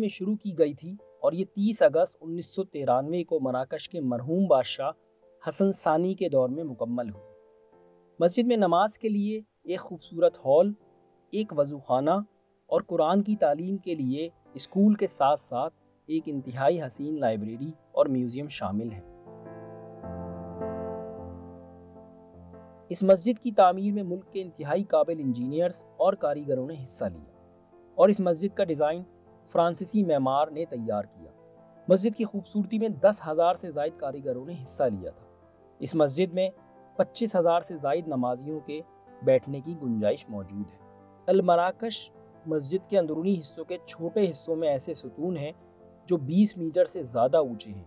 में शुरू की गई थी और ये 30 अगस्त उन्नीस को मराकश के मरहूम बादशाह हसन सानी के दौर में मुकम्मल हुई मस्जिद में नमाज के लिए एक खूबसूरत हॉल एक वजू खाना और कुरान की तालीम के लिए स्कूल के साथ साथ एक इंतहाई हसीन लाइब्रेरी और म्यूज़ियम शामिल है इस मस्जिद की तमीर में मुल्क के इंतहाई काबिल इंजीनियर्स और कारीगरों ने हिस्सा लिया और इस मस्जिद का डिज़ाइन फ्रांसीसी मैमार ने तैयार किया मस्जिद की खूबसूरती में दस हज़ार से जायद कारीगरों ने हिस्सा लिया था इस मस्जिद में पच्चीस हज़ार से जायद नमाजियों के बैठने की गुंजाइश मौजूद है अलमराकश मस्जिद के अंदरूनी हिस्सों के छोटे हिस्सों में ऐसे सतून हैं जो 20 मीटर से ज़्यादा ऊंचे हैं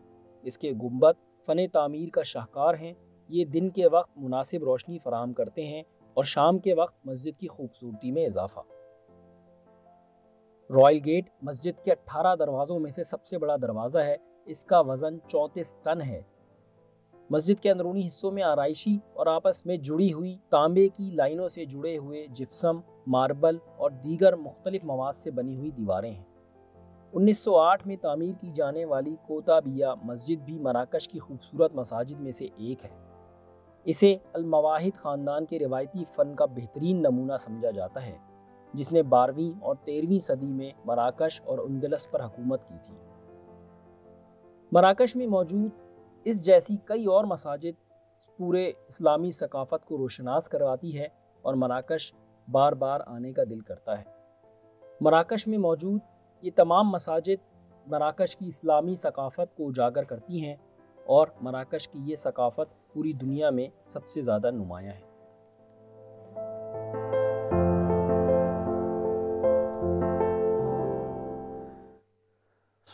इसके गुम्बद फ़न तामीर का शाहकार हैं ये दिन के वक्त मुनासिब रोशनी फराम करते हैं और शाम के वक्त मस्जिद की खूबसूरती में इजाफ़ा रॉयल गेट मस्जिद के 18 दरवाज़ों में से सबसे बड़ा दरवाज़ा है इसका वज़न 34 टन है मस्जिद के अंदरूनी हिस्सों में आरइशी और आपस में जुड़ी हुई तांबे की लाइनों से जुड़े हुए जिप्सम मार्बल और दीगर मुख्तलिफ मवाद से बनी हुई दीवारें हैं 1908 में तामीर की जाने वाली कोताबिया मस्जिद भी मराकश की खूबसूरत मसाजिद में से एक है इसे अलमवाहिद ख़ानदान के रिवायती फ़न का बेहतरीन नमूना समझा जाता है जिसने बारहवीं और तेरहवीं सदी में मराकश और उनगलस पर हुकूमत की थी मराकश में मौजूद इस जैसी कई और मसाजिद पूरे इस्लामी सकाफ़त को रोशनास करवाती है और मराकश बार बार आने का दिल करता है मराकश में मौजूद ये तमाम मसाजिद मराकश की इस्लामी सकाफ़त को उजागर करती हैं और मराकश की ये सकाफ़त पूरी दुनिया में सबसे ज़्यादा नुमायाँ है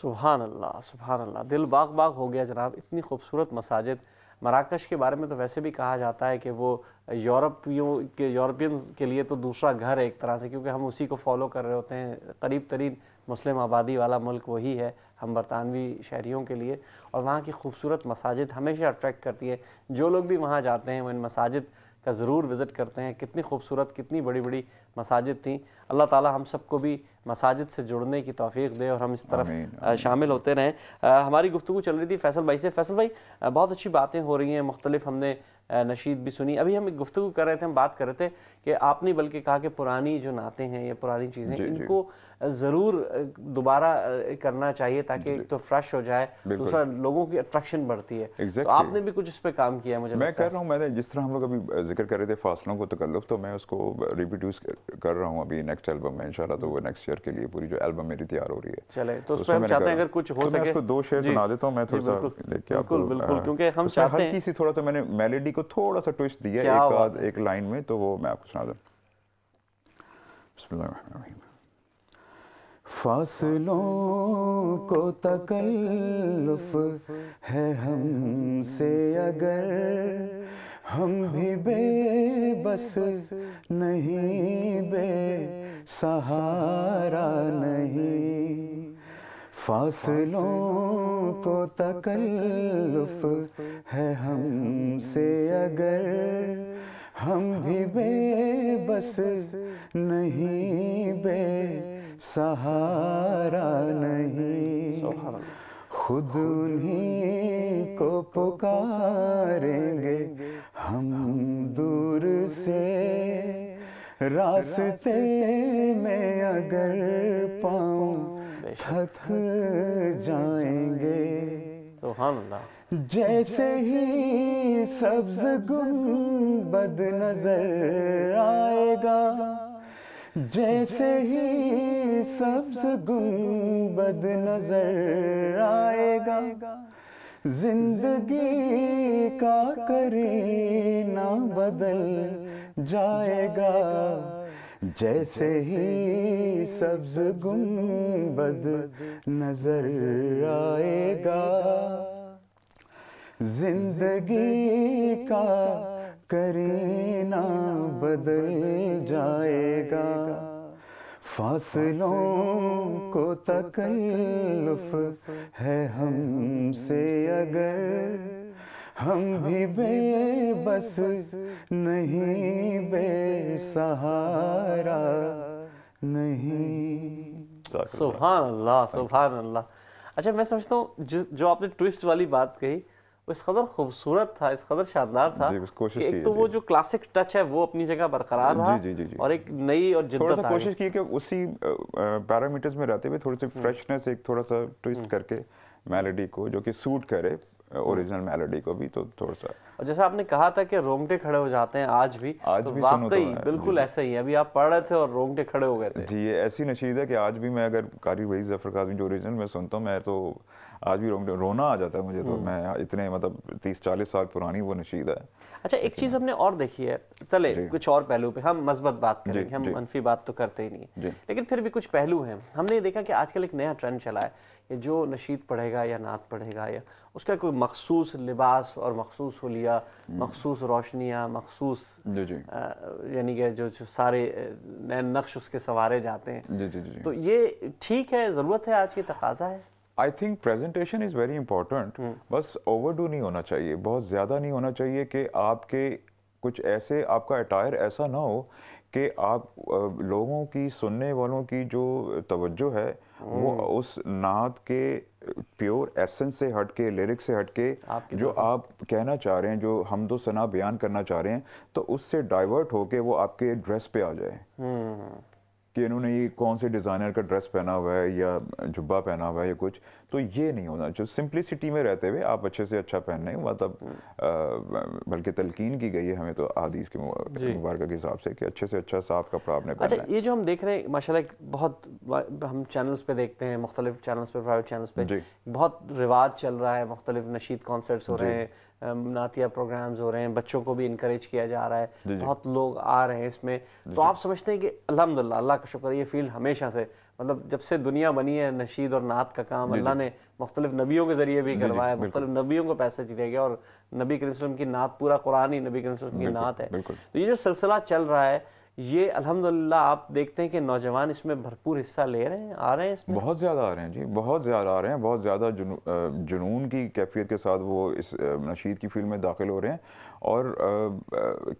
सुबहान अल्लाह सुबहान अल्लाह दिल बाग बाग हो गया जनाब इतनी खूबसूरत मसाजिद मराकश के बारे में तो वैसे भी कहा जाता है कि वो यूरोपियों के यूरोपियन के लिए तो दूसरा घर है एक तरह से क्योंकि हम उसी को फॉलो कर रहे होते हैं करीब तरीन मुस्लिम आबादी वाला मुल्क वही है हम बरतानवी शहरीों के लिए और वहाँ की खूबसूरत मसाजिद हमेशा अट्रैक्ट करती है जो लोग भी वहाँ जाते हैं वो इन मसाजिद का ज़रूर विज़िट करते हैं कितनी खूबसूरत कितनी बड़ी बड़ी मसाजिद थी अल्लाह ताला हम सबको भी मसाजिद से जुड़ने की तोफ़ी दे और हम इस तरफ आमीन, आमीन। शामिल होते रहें हमारी गुफ्तु चल रही थी फैसल भाई से फैसल भाई बहुत अच्छी बातें हो रही हैं मुख्तलिफ हमने नशीद भी सुनी अभी हम गुफ्तु कर रहे थे हम बात कर रहे थे कि आपने बल्कि कहा कि पुरानी जो नाते हैं या पुरानी चीज़ें इनको जी। ज़रूर दोबारा करना चाहिए ताकि एक तो फ्रेश हो जाए दूसरा लोगों की अट्रैक्शन बढ़ती है तो exactly. तो आपने भी कुछ इस पर काम किया है मुझे मैं कर रहा हूँ मैंने जिस तरह हम लोग अभी जिक्र कर रहे थे फासलों को तकल्लुफ तो मैं उसको रिप्रोड्यूस कर रहा हूँ अभी नेक्स्ट एल्बम में इनशाला तो वो नेक्स्ट ईयर के लिए पूरी जो एल्बम मेरी तैयार हो रही है चले तो, तो उस पर हम चाहते हैं अगर कुछ हो तो सके दो शेयर सुना देता हूँ मैं थोड़ा सा बिल्कुल बिल्कुल हाँ। क्योंकि हम चाहते हैं किसी थोड़ा सा मैंने मेलेडी को थोड़ा सा ट्विस्ट दिया एक लाइन में तो वो मैं आपको सुना दूँ बिस्मिल्लाह फासलों को तकल्लुफ है हमसे अगर हम भी बेबस नहीं बे सहारा नहीं फासलों को तकल्लुफ है हमसे अगर हम भी बेबस नहीं बे सहारा नहीं खुद उन्हीं को पुकारेंगे हम दूर से रास्ते में अगर पाऊ थक जाएंगे जैसे ही सब्ज बद नजर आएगा जैसे ही सब्ज गुंबद नजर आएगा जिंदगी का करीना बदल जाएगा जैसे ही सब्ज गुंबद नजर आएगा जिंदगी का करीना बदल जाएगा फासलों को तकल्लुफ है हमसे अगर हम भी बेबस नहीं बेसहारा नहीं सुबह अल्लाह सुबह अल्लाह अच्छा मैं समझता हूँ जो आपने ट्विस्ट वाली बात कही वो इस कदर खूबसूरत था इस कदर शानदार था कि एक तो वो जो क्लासिक टच है वो अपनी जगह बरकरार रहा जी, जी, जी, और एक नई और थोड़ा सा कोशिश की कि उसी पैरामीटर्स में रहते हुए थोड़ी सी फ्रेशनेस हम्म। एक थोड़ा सा ट्विस्ट हम्म। करके मेलोडी को जो कि सूट करे ओरिजिनल मेलोडी हम्म। को भी तो थोड़ा सा और जैसा आपने कहा था कि रोंगटे खड़े हो जाते हैं आज भी आज तो भी तो वाकई बिल्कुल ऐसा ही है अभी आप पढ़ रहे थे और रोंगटे खड़े हो गए थे जी ये ऐसी नशीद है कि आज भी मैं अगर कारी वही जफर काजमी जो ओरिजिनल में सुनता हूँ मैं तो आज भी रोना आ जाता है मुझे तो हम्म। मैं इतने मतलब तीस चालीस साल पुरानी वो नशीद है अच्छा एक चीज़ हाँ। हमने और देखी है चले कुछ और पहलू पे हम मजबत बात करेंगे हम मनफी बात तो करते ही नहीं लेकिन फिर भी कुछ पहलू हैं हमने देखा कि आजकल एक नया ट्रेंड चला है कि जो नशीद पढ़ेगा या नात पढ़ेगा या उसका कोई मखसूस लिबास और मखसूस होलिया हम्म। मखसूस रोशनियाँ मखसूस यानी कि जो, जो सारे नए नक्श उसके सवारे जाते हैं जी जी जी तो ये ठीक है ज़रूरत है आज की तकाजा है I think presentation is very important बस ओवरडू नहीं होना चाहिए बहुत ज़्यादा नहीं होना चाहिए कि आपके कुछ ऐसे आपका अटायर ऐसा ना हो कि आप लोगों की सुनने वालों की जो तवज्जो है वो hmm. उस नात के प्योर एसेंस से हट के लिरिक से हट के जो आप कहना चाह रहे हैं जो दो सना बयान करना चाह रहे हैं तो उससे डाइवर्ट होके वो आपके ड्रेस पे आ जाए hmm. कि इन्होंने ये कौन से डिज़ाइनर का ड्रेस पहना हुआ है या जुब्बा पहना हुआ है या कुछ तो ये नहीं होना जो सिंपलिसिटी में रहते हुए आप अच्छे से अच्छा पहनने मतलब बल्कि तलकिन की गई है हमें तो आदिश के मुबारक के हिसाब से कि अच्छे से अच्छा साफ कपड़ा आपने अच्छा ये जो हम देख रहे हैं माशाल्लाह बहुत हम चैनल्स पे देखते हैं मुख्तलिफ चैनल्स पे प्राइवेट चैनल्स पे बहुत रिवाज चल रहा है मुख्तलिफ नशीद कॉन्सर्ट्स हो रहे हैं नातिया प्रोग्राम्स हो रहे हैं बच्चों को भी इनक्रेज किया जा रहा है बहुत लोग आ रहे हैं इसमें तो आप समझते हैं कि अलहमदिल्ला अल्लाह का शुक्र ये फील्ड हमेशा से मतलब जब से दुनिया बनी है नशीद और नात का काम अल्लाह ने मुख्तलिफ नबियों के जरिए भी करवाया मुख्तलि नबियों को पैसे दिया गया और नबी करीम की नात पूरा कुरानी नबी करीम की नात है तो ये जो सिलसिला चल रहा है ये अल्हम्दुलिल्लाह आप देखते हैं कि नौजवान इसमें भरपूर हिस्सा ले रहे हैं आ रहे हैं इसमें बहुत ज़्यादा आ रहे हैं जी बहुत ज़्यादा आ रहे हैं बहुत ज़्यादा जुनू, जुनून की कैफियत के साथ वो इस नशीद की फील्ड में दाखिल हो रहे हैं और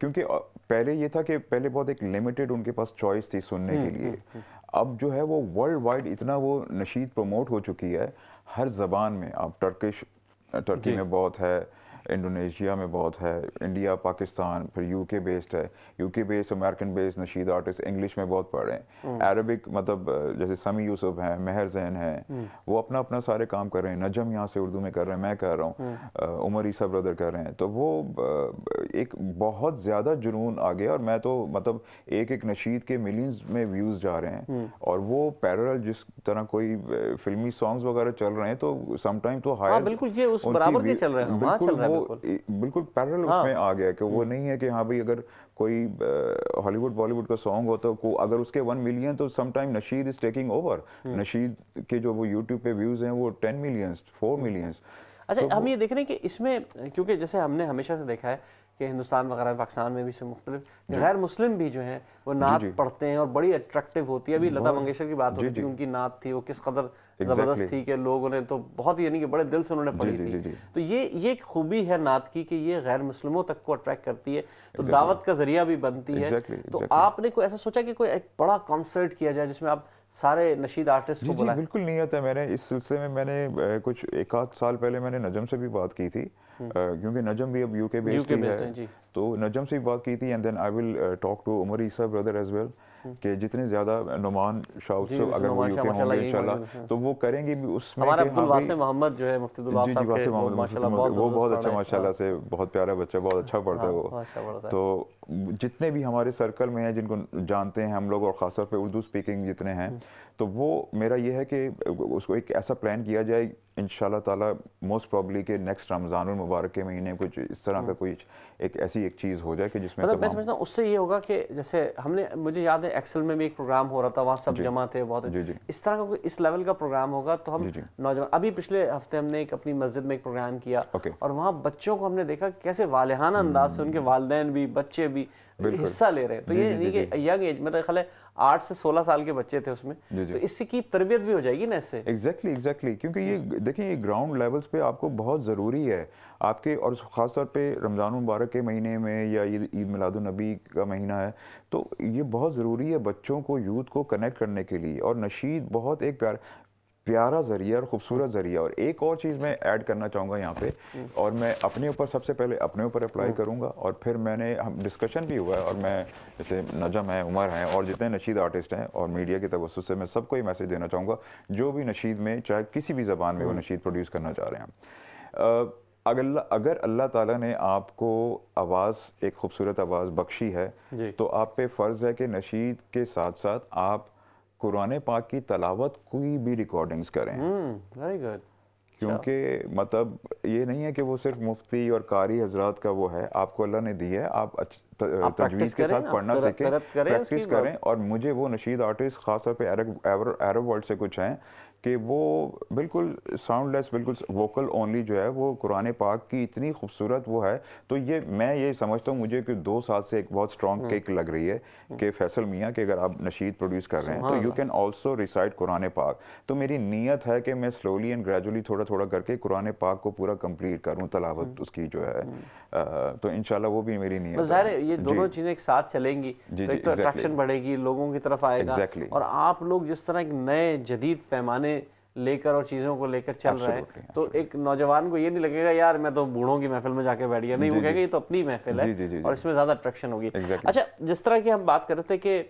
क्योंकि पहले ये था कि पहले बहुत एक लिमिटेड उनके पास चॉइस थी सुनने के हम्म, लिए हम्म, हम्म। अब जो है वो वर्ल्ड वाइड इतना वो नशीद प्रमोट हो चुकी है हर जबान में आप टर्किश टर्की में बहुत है इंडोनेशिया में बहुत है इंडिया पाकिस्तान फिर यूके बेस्ड है यूके बेस्ड अमेरिकन बेस्ड नशीद आर्टिस्ट इंग्लिश में बहुत पढ़ रहे हैं अरबिक hmm. मतलब जैसे समी यूसुफ हैं महर जैन हैं hmm. वो अपना अपना सारे काम कर रहे हैं नजम यहाँ से उर्दू में कर रहे हैं मैं कर रहा हूँ उमर ईसा ब्रदर कर रहे हैं तो वो एक बहुत ज़्यादा जुनून आ गया और मैं तो मतलब एक एक नशीद के मिलियंस में व्यूज़ जा रहे हैं hmm. और वो पैरल जिस तरह कोई फिल्मी सॉन्ग्स वगैरह चल रहे हैं तो समटाइम तो हायर बिल्कुल ये उस बराबर के चल रहे हैं हाँ, बिल्कुल वो बिल्कुल पैरेलल हाँ। उसमें आ गया कि वो नहीं है कि हाँ भाई अगर कोई हॉलीवुड बॉलीवुड का सॉन्ग हो तो को अगर उसके वन मिलियन तो समटाइम नशीद इज टेकिंग ओवर नशीद के जो वो यूट्यूब पे व्यूज़ हैं वो टेन मिलियंस फोर मिलियंस अच्छा तो हम ये देख रहे हैं कि इसमें क्योंकि जैसे हमने हमेशा से देखा है कि हिंदुस्तान वगैरह पाकिस्तान में भी से मुख्तलिफ गैर मुस्लिम भी जो हैं वो नात जी, जी. पढ़ते हैं और बड़ी अट्रैक्टिव होती है अभी लता मंगेशकर की बात होती थी उनकी नात थी वो किस कदर ज़बरदस्त थी कि लोगों ने तो बहुत ही यानी कि बड़े दिल से उन्होंने पढ़ी थी तो ये ये एक खूबी है नात की कि ये गैर मुस्लिमों तक को अट्रैक्ट करती है तो दावत का जरिया भी बनती है तो आपने कोई ऐसा सोचा कि कोई एक बड़ा कॉन्सर्ट किया जाए जिसमें आप सारे नशीद आर्टिस्ट को बुलाया बिल्कुल नीयत है मैंने इस सिलसिले में मैंने कुछ एक आध साल पहले मैंने नजम से भी बात की थी हम्म। क्योंकि नजम भी अब यूके बेस्ड है तो नजम से भी बात की थी and then I will talk to Umar Esa brother as well कि जितने ज़्यादा नुमान शाह अगर वो यूके होंगे इंशाल्लाह तो वो करेंगे भी उसमें हाँ अब्दुल मोहम्मद जो है जी मोहम्मद वो बहुत अच्छा, अच्छा माशाल्लाह से बहुत प्यारा बच्चा बहुत अच्छा हाँ, पढ़ता है वो अच्छा तो जितने भी हमारे सर्कल में हैं जिनको जानते हैं हम लोग और खासतौर पर उर्दू स्पीकिंग जितने हैं तो वो मेरा ये है कि उसको एक ऐसा प्लान किया जाए इन ताला मोस्ट प्रॉब्ली के नेक्स्ट रमज़ान मुबारक के महीने कुछ इस तरह का हम्म। कोई एक ऐसी एक चीज़ हो जाए कि जिसमें मतलब मैं समझता हूँ उससे ये होगा कि जैसे हमने मुझे याद है एक्सेल में भी एक प्रोग्राम हो रहा था वहाँ सब जमा थे बहुत जी, जी। इस तरह का कोई इस लेवल का प्रोग्राम होगा तो हम नौजवान अभी पिछले हफ्ते हमने एक अपनी मस्जिद में एक प्रोग्राम किया और वहाँ बच्चों को हमने देखा कैसे वालहाना अंदाज से हम्म। उनके वालदेन भी बच्चे भी हिस्सा ले रहे हैं तो ये ये यंग एज मेरा ख्याल है आठ से सोलह साल के बच्चे थे उसमें तो इससे की तरबियत भी हो जाएगी ना इससे एग्जैक्टली एग्जैक्टली क्योंकि ये हम्म। देखिए ये ग्राउंड लेवल्स पे आपको बहुत ज़रूरी है आपके और ख़ासतौर पे रमज़ान मुबारक के महीने में या ईद ईद मिलादुलनबी का महीना है तो ये बहुत ज़रूरी है बच्चों को यूथ को कनेक्ट करने के लिए और नशीद बहुत एक प्यार प्यारा ज़रिया और ख़ूबसूरत ज़रिया और एक और चीज़ मैं ऐड करना चाहूँगा यहाँ पे और मैं अपने ऊपर सबसे पहले अपने ऊपर अप्लाई हम्म। करूँगा और फिर मैंने हम डिस्कशन भी हुआ है और मैं जैसे नजम है उमर हैं और जितने नशीद आर्टिस्ट हैं और मीडिया के तवस्त से मैं सबको ये मैसेज देना चाहूँगा जो भी नशीद में चाहे किसी भी ज़बान में वो हम्म। नशीद प्रोड्यूस करना चाह रहे हैं अगर अगर अल्लाह ताला ने आपको आवाज़ एक खूबसूरत आवाज़ बख्शी है तो आप पे फ़र्ज़ है कि नशीद के साथ साथ आप कुरान पाक की तलावत कोई भी रिकॉर्डिंग्स करें वेरी hmm, गुड क्योंकि अच्छा। मतलब ये नहीं है कि वो सिर्फ मुफ्ती और कारी हजरात का वो है आपको अल्लाह ने दी है आप, आप तजवीज़ के साथ पढ़ना सीखें प्रैक्टिस करें और मुझे वो नशीद आर्टिस्ट खासतौर पर अरब अरब वर्ल्ड से कुछ हैं कि वो बिल्कुल साउंडलेस बिल्कुल वोकल ओनली जो है वो कुरान पाक की इतनी खूबसूरत वो है तो ये मैं ये समझता हूँ मुझे कि दो साल से एक बहुत स्ट्रॉन्ग हम्म। केक लग रही है हम्म। कि फैसल मियाँ के अगर आप नशीद प्रोड्यूस कर रहे हैं तो you can also recite Quran पाक तो मेरी नीयत है कि मैं स्लोली एंड ग्रेजुअली थोड़ा थोड़ा करके कुरान पाक को पूरा कम्प्लीट करूँ तलावत हम्म। उसकी जो है तो इन वो भी मेरी नीयत ये दोनों चीज़ें एक साथ चलेंगी तो एक तो अट्रैक्शन बढ़ेगी लोगों की तरफ आएगा और आप लोग जिस तरह एक नए जदीद पैमाने लेकर और चीज़ों को लेकर चल रहे हैं तो एक नौजवान को ये नहीं लगेगा यार मैं तो बूढ़ों की महफिल में जाके बैठ गया नहीं वो कहेगा ये तो अपनी महफिल है और इसमें ज़्यादा अट्रैक्शन होगी अच्छा जिस तरह की हम बात कर रहे थे कि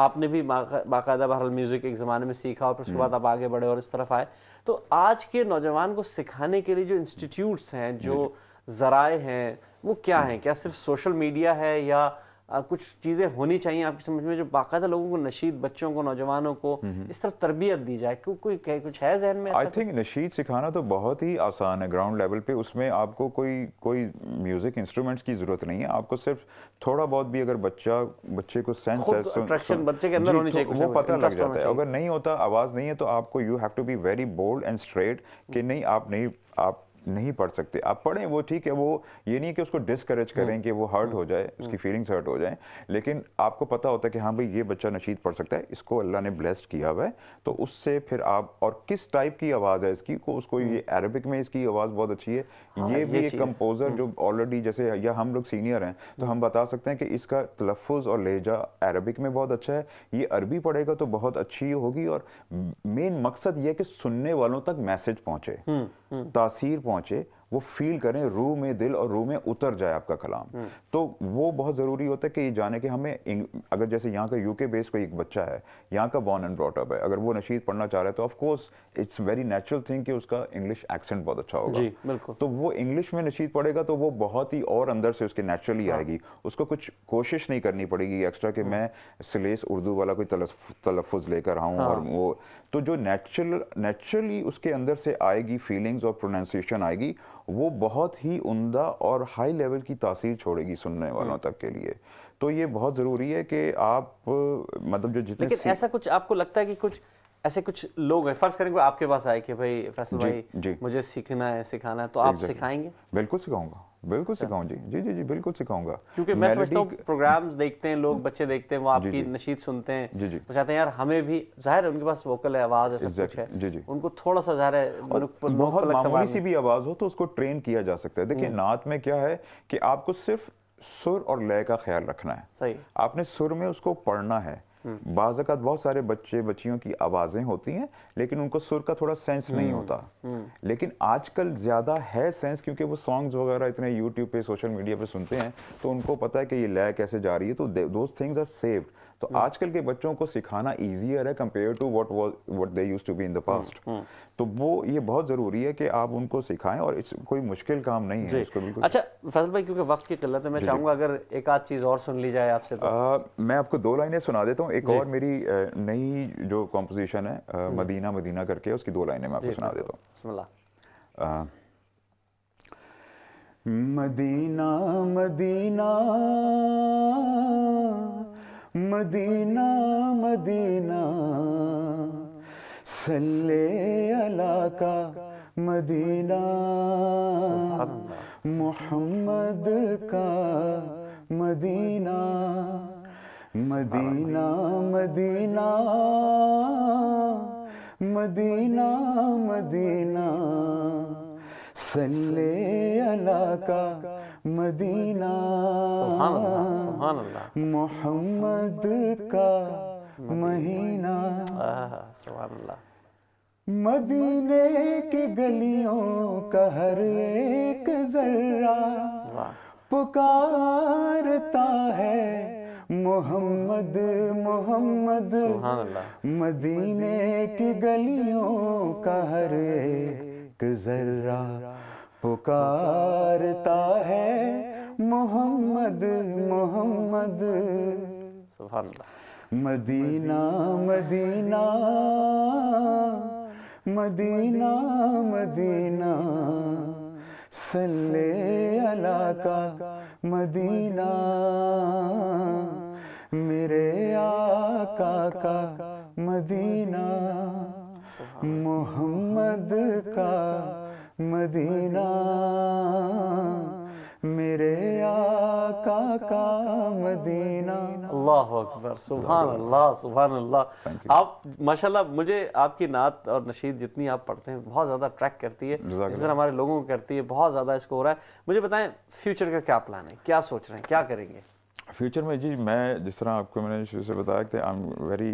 आपने भी बाकायदा बहरल म्यूज़िक एक ज़माने में सीखा और फिर उसके हम्म। बाद आप आगे बढ़े और इस तरफ आए तो आज के नौजवान को सिखाने के लिए जो इंस्टीट्यूट्स हैं जो ज़राए हैं वो क्या हैं क्या सिर्फ सोशल मीडिया है या कुछ चीज़ें होनी चाहिए आपकी समझ में जो बाकायदा लोगों को नशीद बच्चों को नौजवानों को इस तरह तरबियत दी जाए क्यों कोई कुछ है जहन में आई थिंक नशीद सिखाना तो बहुत ही आसान है ग्राउंड लेवल पे उसमें आपको कोई कोई म्यूज़िक इंस्ट्रूमेंट्स की ज़रूरत नहीं है आपको सिर्फ थोड़ा बहुत भी अगर बच्चा बच्चे को सेंस है बच्चे के अंदर होनी चाहिए तो वो पता लग जाता है अगर नहीं होता आवाज़ नहीं है तो आपको you have to be very bold and straight कि नहीं आप नहीं आप नहीं पढ़ सकते आप पढ़ें वो ठीक है वो ये नहीं कि उसको डिसकरेज करें हम्म। कि वो हर्ट हम्म। हो जाए उसकी फीलिंग्स हम्म। हर्ट हो जाए लेकिन आपको पता होता है कि हाँ भाई ये बच्चा नशीद पढ़ सकता है इसको अल्लाह ने ब्लेस्ड किया हुआ है तो उससे फिर आप और किस टाइप की आवाज़ है इसकी को उसको ये अरबिक में इसकी आवाज़ बहुत अच्छी है हाँ, ये भी एक कंपोज़र जो ऑलरेडी जैसे या हम लोग सीनियर हैं तो हम बता सकते हैं कि इसका तलफ़ और लहजा अरबिक में बहुत अच्छा है ये अरबी पढ़ेगा तो बहुत अच्छी होगी और मेन मकसद ये कि सुनने वालों तक मैसेज पहुँचे तासीर पहुँचे पहुंचे वो फील करें रूह में दिल और रूह में उतर जाए आपका कलाम हम्म। तो वो बहुत ज़रूरी होता है कि ये जाने कि हमें अगर जैसे यहाँ का यूके बेस कोई एक बच्चा है यहाँ का बॉर्न एंड ब्रॉटअप है अगर वो नशीद पढ़ना चाह रहा है तो of course it's very natural thing कि उसका इंग्लिश एक्सेंट बहुत अच्छा होगा जी बिल्कुल तो वो इंग्लिश में नशीद पढ़ेगा तो वो बहुत ही और अंदर से उसके नेचुरली हाँ। आएगी उसको कुछ कोशिश नहीं करनी पड़ेगी एक्स्ट्रा कि हाँ। मैं सिलेस उर्दू वाला कोई तलफ़ लेकर आऊँ और हाँ। वो तो जो नेचुरल नेचुरली उसके अंदर से आएगी फीलिंग्स और प्रोनाउंसिएशन आएगी वो बहुत ही उमदा और हाई लेवल की तासीर छोड़ेगी सुनने वालों तक के लिए तो ये बहुत ज़रूरी है कि आप मतलब जो जितने लेकिन ऐसा कुछ आपको लगता है कि कुछ ऐसे कुछ लोग हैं फर्ज करेंगे आपके पास आए कि भाई फैसल भाई जी, मुझे सीखना है सिखाना है तो आप सिखाएंगे बिल्कुल सिखाऊंगा बिल्कुल अच्छा। सिखाऊं जी जी जी जी बिल्कुल सिखाऊंगा क्योंकि मैं समझता हूँ प्रोग्राम्स देखते हैं लोग बच्चे देखते हैं वो आपकी नशीद सुनते हैं जी जी वो तो चाहते हैं यार हमें भी जाहिर है उनके पास वोकल है आवाज़ है सब कुछ है जी जी उनको थोड़ा सा जाहिर है बहुत मामूली सी भी आवाज़ हो तो उसको ट्रेन किया जा सकता है देखिए हम्म। नात में क्या है कि आपको सिर्फ सुर और लय का ख्याल रखना है सही आपने सुर में उसको पढ़ना है बाज बहुत सारे बच्चे बच्चियों की आवाज़ें होती हैं लेकिन उनको सुर का थोड़ा सेंस नहीं हम्म, होता हम्म। लेकिन आजकल ज़्यादा है सेंस क्योंकि वो सॉन्ग्स वगैरह इतने यूट्यूब पे सोशल मीडिया पे सुनते हैं तो उनको पता है कि ये लय कैसे जा रही है तो दोज थिंग्स आर सेव्ड तो हम्म। आजकल के बच्चों को सिखाना ईजियर है compare to what what they use to be in the past तो वो ये बहुत ज़रूरी है कि आप उनको सिखाएं और इट्स कोई मुश्किल काम नहीं है इसको बिल्कुल अच्छा फैसल भाई क्योंकि वक्त की किल्लत है मैं चाहूँगा अगर एक आध चीज़ और सुन ली जाए आपसे तो। मैं आपको दो लाइनें सुना देता हूँ एक और मेरी नई जो कॉम्पोजिशन है हम्म। मदीना मदीना करके उसकी दो लाइनें मैं आपको सुना देता हूँ मदीना मदीना मदीना मदीना सल्ले अला का मदीना मोहम्मद का Madina Madina Madina Madina Madina सल्ले अला का मदीना मोहम्मद का महीना मदीने की गलियों का हर एक जर्रा पुकारता है मोहम्मद मोहम्मद मदीने की गलियों का हर एक जर्रा पुकारता है Mohammad Mohammad Madina Madina Madina Madina सल्ले अला का मदीना मेरे आका का मदीना मोहम्मद का मदीना मेरे आका का मदीना अल्लाह अकबर सुबहान अल्लाह सुबहान अल्लाह आप माशाल्लाह मुझे आपकी नात और नशीद जितनी आप पढ़ते हैं बहुत ज़्यादा ट्रैक करती है इस तरह हमारे लोगों को करती है बहुत ज़्यादा इसको हो रहा है मुझे बताएं फ्यूचर का क्या प्लान है क्या सोच रहे हैं क्या करेंगे फ्यूचर में जी मैं जिस तरह आपको मैंने शुरू से बताया कि आई एम वेरी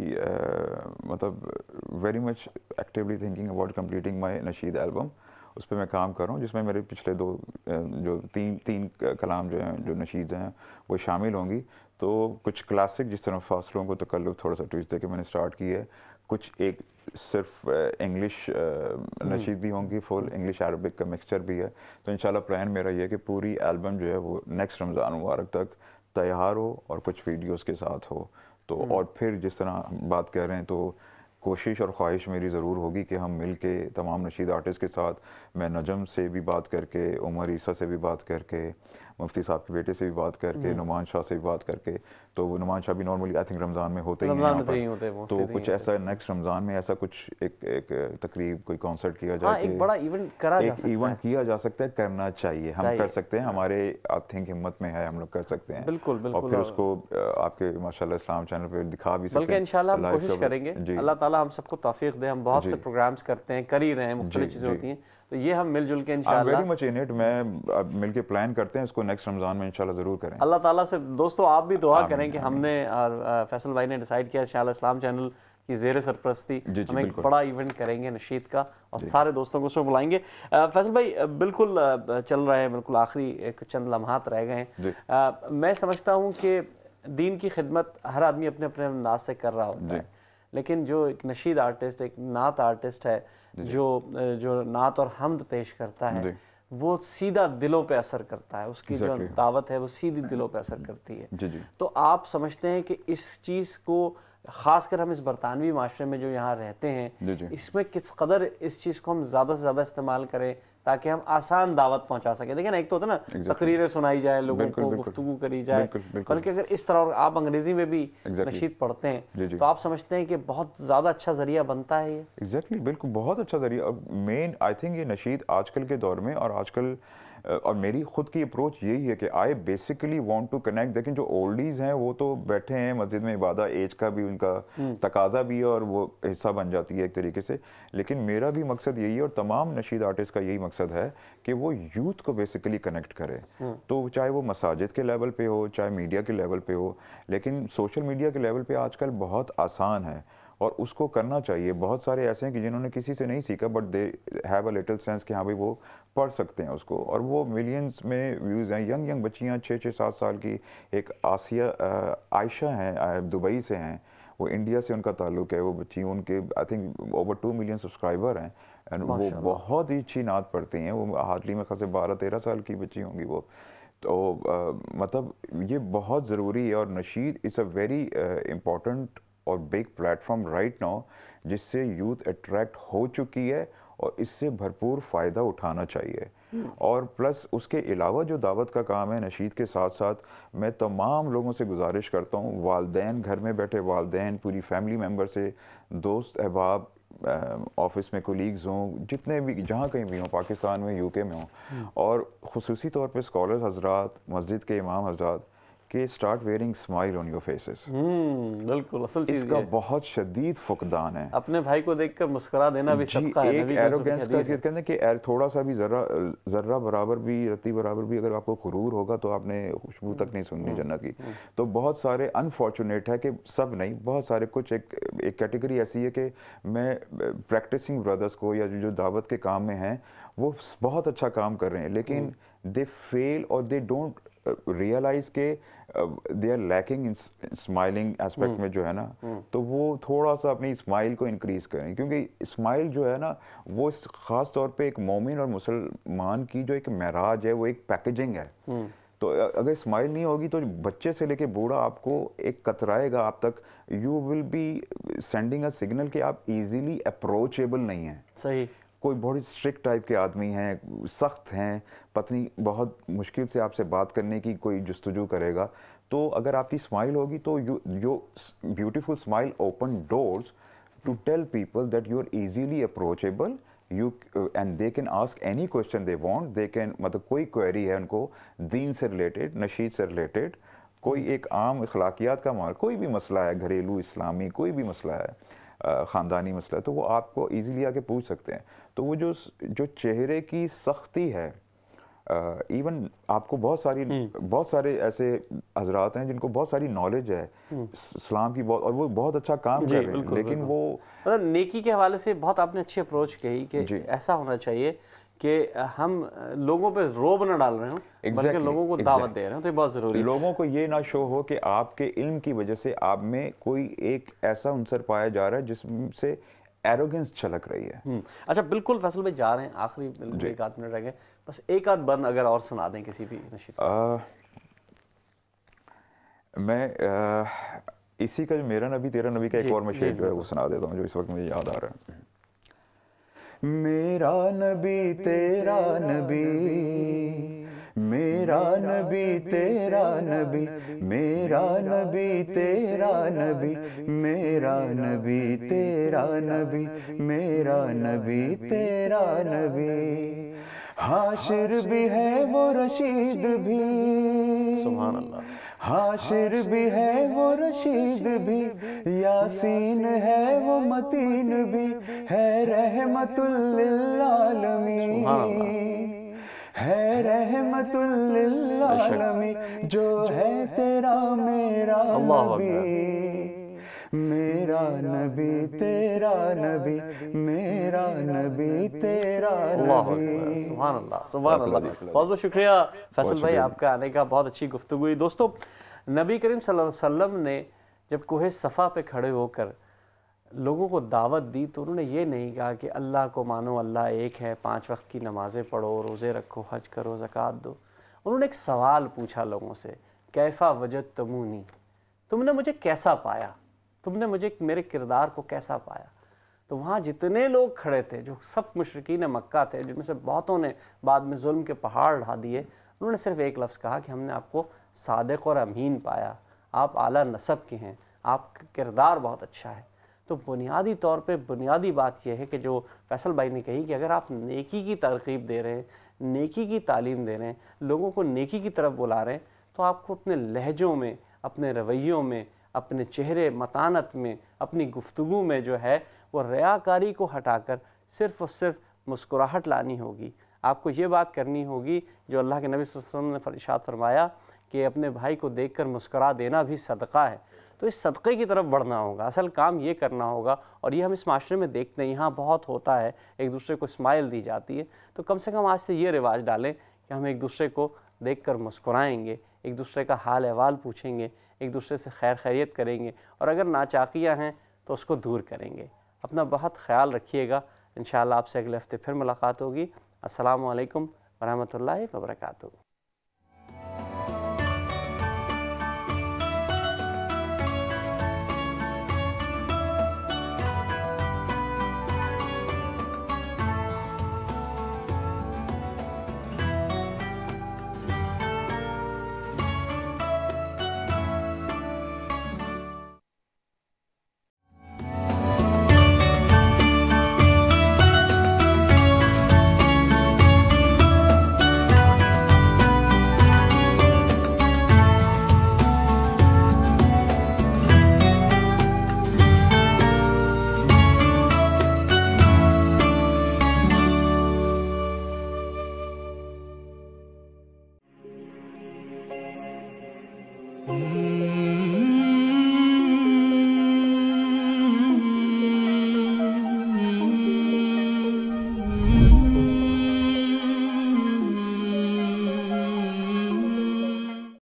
मतलब very much actively thinking about completing my नशीद एल्बम उस पर मैं काम कर रहा हूँ जिसमें मेरे पिछले दो जो तीन तीन कलाम जो हैं जो नशीद हैं वो शामिल होंगी तो कुछ क्लासिक जिस तरह फासलों को तकल्लुफ थोड़ा सा दे के मैंने स्टार्ट की है कुछ एक सिर्फ इंग्लिश हम्म। नशीद भी होंगी फुल इंग्लिश अरबिक का मिक्सचर भी है तो इंशाल्लाह प्लान मेरा ये है कि पूरी एल्बम जो है वो नेक्स्ट रमज़ान मुबारक तक तैयार हो और कुछ वीडियोज़ के साथ हो तो हम्म। और फिर जिस तरह बात कर रहे हैं तो कोशिश और ख्वाहिश मेरी ज़रूर होगी कि हम मिल के तमाम नशीद आर्टिस्ट के साथ मैं नजम से भी बात करके उमर ईसा से भी बात करके मुफ्ती साहब के बेटे से भी बात करके हम्म। नुमान शाह से भी बात करके तो वो नुमान शाह भी नॉर्मली आई थिंक रमज़ान में होते ही तो होते तो, तो कुछ ऐसा नेक्स्ट रमज़ान में ऐसा कुछ एक एक तकरीब कोई कॉन्सर्ट किया हाँ, जाए एक बड़ा इवेंट करा एक इवेंट किया जा सकता है करना चाहिए हम कर सकते हैं हाँ। हमारे आई थिंक हिम्मत में है हम लोग कर सकते हैं बिल्कुल और फिर हाँ। उसको आपके माशा इस्लाम चैनल पर दिखा भी सकते हैं इंशाल्लाह हम कोशिश करेंगे अल्लाह ताला हम सबको तौफीक दे हम बहुत से प्रोग्राम्स करते हैं कर ही रहे हैं मुख्तलिफ चीज़ें होती हैं तो ये हम मिलजुल के वेरी मच इन इट मैं अब मिलके प्लान करते हैं इसको नेक्स्ट रमज़ान में इंशाल्लाह ज़रूर करें अल्लाह ताला से दोस्तों आप भी दुआ करें कि हमने और फैसल भाई ने डिसाइड किया इंशाल्लाह इस्लाम चैनल की जेर सरप्रस्ती हम एक बड़ा इवेंट करेंगे नशीद का और सारे दोस्तों को उसमें बुलाएंगे फैसल भाई बिल्कुल चल रहे हैं बिल्कुल आखिरी एक चंद लम्हात रह गए हैं मैं समझता हूँ कि दीन की खिदमत हर आदमी अपने अपने अंदाज से कर रहा होता है लेकिन जो एक नशीद आर्टिस्ट एक नात आर्टिस्ट है जो जो नात और हमद पेश करता है वो सीधा दिलों पे असर करता है उसकी exactly. जो दावत है वो सीधी दिलों पे असर करती है जी जी। तो आप समझते हैं कि इस चीज़ को ख़ासकर हम इस बरतानवी माशरे में जो यहाँ रहते हैं इसमें किस कदर इस चीज़ को हम ज़्यादा से ज़्यादा इस्तेमाल करें ताकि हम आसान दावत पहुंचा सके देखिए ना एक तो होता है ना exactly. तकरीरें सुनाई जाए लोगों बिल्कुल, को गुफ्तु करी जाए बल्कि अगर इस तरह आप अंग्रेजी में भी exactly. नशीद पढ़ते हैं जी जी। तो आप समझते हैं कि बहुत ज़्यादा अच्छा जरिया बनता है ये एग्जैक्टली exactly, बिल्कुल बहुत अच्छा जरिया मेन आई थिंक ये नशीद आजकल के दौर में और आजकल और मेरी खुद की अप्रोच यही है कि I basically want to connect देखें जो ओल्डीज़ हैं वो तो बैठे हैं मस्जिद में इबादा एज का भी उनका हम्म। तकाजा भी है और वो हिस्सा बन जाती है एक तरीके से लेकिन मेरा भी मकसद यही है और तमाम नशीद आर्टिस्ट का यही मकसद है कि वो यूथ को बेसिकली कनेक्ट करे तो चाहे वो मसाजिद के लेवल पर हो चाहे मीडिया के लेवल पर हो लेकिन सोशल मीडिया के लेवल पर आजकल बहुत आसान है और उसको करना चाहिए बहुत सारे ऐसे हैं कि जिन्होंने किसी से नहीं सीखा but they have a little sense कि हाँ भाई वो पढ़ सकते हैं उसको और वो मिलियंस में व्यूज़ हैं यंग यंग बच्चियाँ छः छः सात साल की एक आसिया आयशा हैं दुबई से हैं वो इंडिया से उनका ताल्लुक है वो बच्ची उनके I think over two million subscriber हैं एंड वो बहुत ही अच्छी नात पढ़ती हैं वो हार्डली में खासे बारह तेरह साल की बच्ची होंगी वो तो आ, मतलब ये बहुत ज़रूरी है और नशीद इज़ अ वेरी इम्पॉर्टेंट और बिग प्लेटफॉर्म राइट नाउ जिससे यूथ अट्रैक्ट हो चुकी है और इससे भरपूर फ़ायदा उठाना चाहिए और प्लस उसके अलावा जो दावत का काम है नशीद के साथ साथ मैं तमाम लोगों से गुजारिश करता हूँ वालदेन घर में बैठे वालदेन पूरी फैमिली मेम्बर से दोस्त अहबाब ऑफिस में कोलीग्स हों जितने भी जहाँ कहीं भी हों पाकिस्तान में यूके में हों हम्म। और खसूसी तौर पर स्कॉलर्स हजरात मस्जिद के इमाम हजरात कि start wearing smile on your faces बिल्कुल असल चीज इसका बहुत शदीद फुकदान है अपने भाई को देखकर मुस्कुरा देना भी सबका है एक एरोगेंस का कहते हैं कि थोड़ा सा भी जरा जर्रा बराबर भी रत्ती बराबर भी अगर आपको गुरूर होगा तो आपने खुशबू तक नहीं सुननी हम्म, जन्नत की हम्म। तो बहुत सारे अनफॉर्चुनेट है कि सब नहीं बहुत सारे कुछ एक एक कैटेगरी ऐसी है कि मैं प्रैक्टिसिंग ब्रदर्स को या जो दावत के काम में हैं वो बहुत अच्छा काम कर रहे हैं लेकिन दे हम्म। फेल और दे डोंट रियलाइज uh, के they are lacking smiling aspect में जो है ना hmm. तो वो थोड़ा सा अपनी स्माइल को इंक्रीज करें क्योंकि स्माइल जो है ना वो ख़ास तौर पे एक मोमिन और मुसलमान की जो एक महराज है वो एक पैकेजिंग है hmm. तो अगर स्माइल नहीं होगी तो बच्चे से लेके बूढ़ा आपको एक कतराएगा आप तक you will be sending a signal कि आप इजीली अप्रोचेबल नहीं है सही कोई बहुत स्ट्रिक्ट टाइप के आदमी हैं सख्त हैं पत्नी बहुत मुश्किल से आपसे बात करने की कोई जस्तजू करेगा तो अगर आपकी स्माइल होगी तो you your beautiful smile open doors to tell people that you are easily approachable you and they can ask any question they want they can मतलब कोई क्वेरी है उनको दीन से रिलेटेड नशीद से रिलेटेड कोई एक आम अखलाकियात का मामला कोई भी मसला है घरेलू इस्लामी कोई भी मसला है ख़ानदानी मसला है तो वो आपको ईज़िली आके पूछ सकते हैं तो वो जो जो चेहरे की सख्ती है इवन आपको बहुत सारी हम्म। बहुत सारे ऐसे हजरात हैं जिनको बहुत सारी नॉलेज है इस्लाम हम्म। की बहुत और वो बहुत अच्छा काम कर रहे हैं लेकिन वो मतलब नेकी के हवाले से बहुत आपने अच्छी अप्रोच कही कि ऐसा होना चाहिए कि हम लोगों पे रोब ना डाल रहे हो exactly, बल्कि लोगों को दावत दे रहे हो तो ये बहुत ज़रूरी है लोगों को ये ना शो हो कि आपके इल्म की वजह से आप में कोई एक ऐसा अंसर पाया जा रहा है जिसमें एरोगेंस छलक रही है हम्म, अच्छा बिल्कुल फैसल में जा रहे हैं आखिरी एक आध मिनट रह गए बस एक आध बंद अगर और सुना दें किसी भी नशीद मैं आ, इसी का जो मेरा नबी तेरा नबी का एक और मैं शेर जो है वो सुना देता हूँ जो इस वक्त मुझे याद आ रहा है मेरा नबी तेरा नबी मेरा नबी तेरा नबी मेरा नबी तेरा नबी मेरा नबी तेरा नबी मेरा नबी तेरा नबी हाशिर भी है वो रशीद भी सुभान अल्लाह हाशिर भी है वो रशीद भी यासीन है वो मतीन भी है रहमतुल्लिलालमीन है रहमतुल्लिलालमीन जो है तेरा मेरा नबी मेरा नबी तेरा नबी मेरा नबी तेरा नबी सुभान अल्लाह सुभान अल्लाह बहुत बहुत शुक्रिया फैसल भाई आपका आने का बहुत अच्छी गुफ्तु हुई दोस्तों नबी करीम वसल्लम ने जब कोहे सफ़ा पे खड़े होकर लोगों को दावत दी तो उन्होंने ये नहीं कहा कि अल्लाह को मानो अल्लाह एक है पांच वक्त की नमाज़ें पढ़ो रोज़े रखो हज करो ज़क़़त दो उन्होंने एक सवाल पूछा लोगों से कैफ़ा वजद तमूनी तुमने तो मुझे कैसा पाया तुमने मुझे मेरे किरदार को कैसा पाया तो वहाँ जितने लोग खड़े थे जो सब मशरकिन मक्का थे जिनमें से बहुतों ने बाद में जुल्म के पहाड़ ढा दिए उन्होंने सिर्फ एक लफ्ज़ कहा कि हमने आपको सादक और अमीन पाया आप आला नसब के हैं आपका किरदार बहुत अच्छा है तो बुनियादी तौर पे बुनियादी बात यह है कि जो फैसल भाई ने कही कि अगर आप नेकी की तरकीब दे रहे हैं नेकी की तालीम दे रहे हैं लोगों को नेकी की तरफ बुला रहे हैं तो आपको अपने लहजों में अपने रवैयों में अपने चेहरे मतानत में अपनी गुफ्तु में जो है वो रयाकारी को हटाकर सिर्फ़ और सिर्फ मुस्कुराहट लानी होगी आपको ये बात करनी होगी जो अल्लाह के नबी वसल्लम ने फरिशात फरमाया कि अपने भाई को देख कर मुस्करा देना भी सदका है तो इस सदक़े की तरफ बढ़ना होगा असल काम ये करना होगा और ये हम इस माशरे में देखते हैं यहाँ बहुत होता है एक दूसरे को स्माइल दी जाती है तो कम से कम आज से ये रिवाज डालें कि हम एक दूसरे को देख कर मुस्कुराएँगे एक दूसरे का हाल अहवाल पूछेंगे एक दूसरे से खैर खैरियत करेंगे और अगर नाचाकियाँ हैं तो उसको दूर करेंगे अपना बहुत ख्याल रखिएगा इन आपसे अगले हफ़्ते फिर मुलाकात होगी असलकम वरहमल वर्का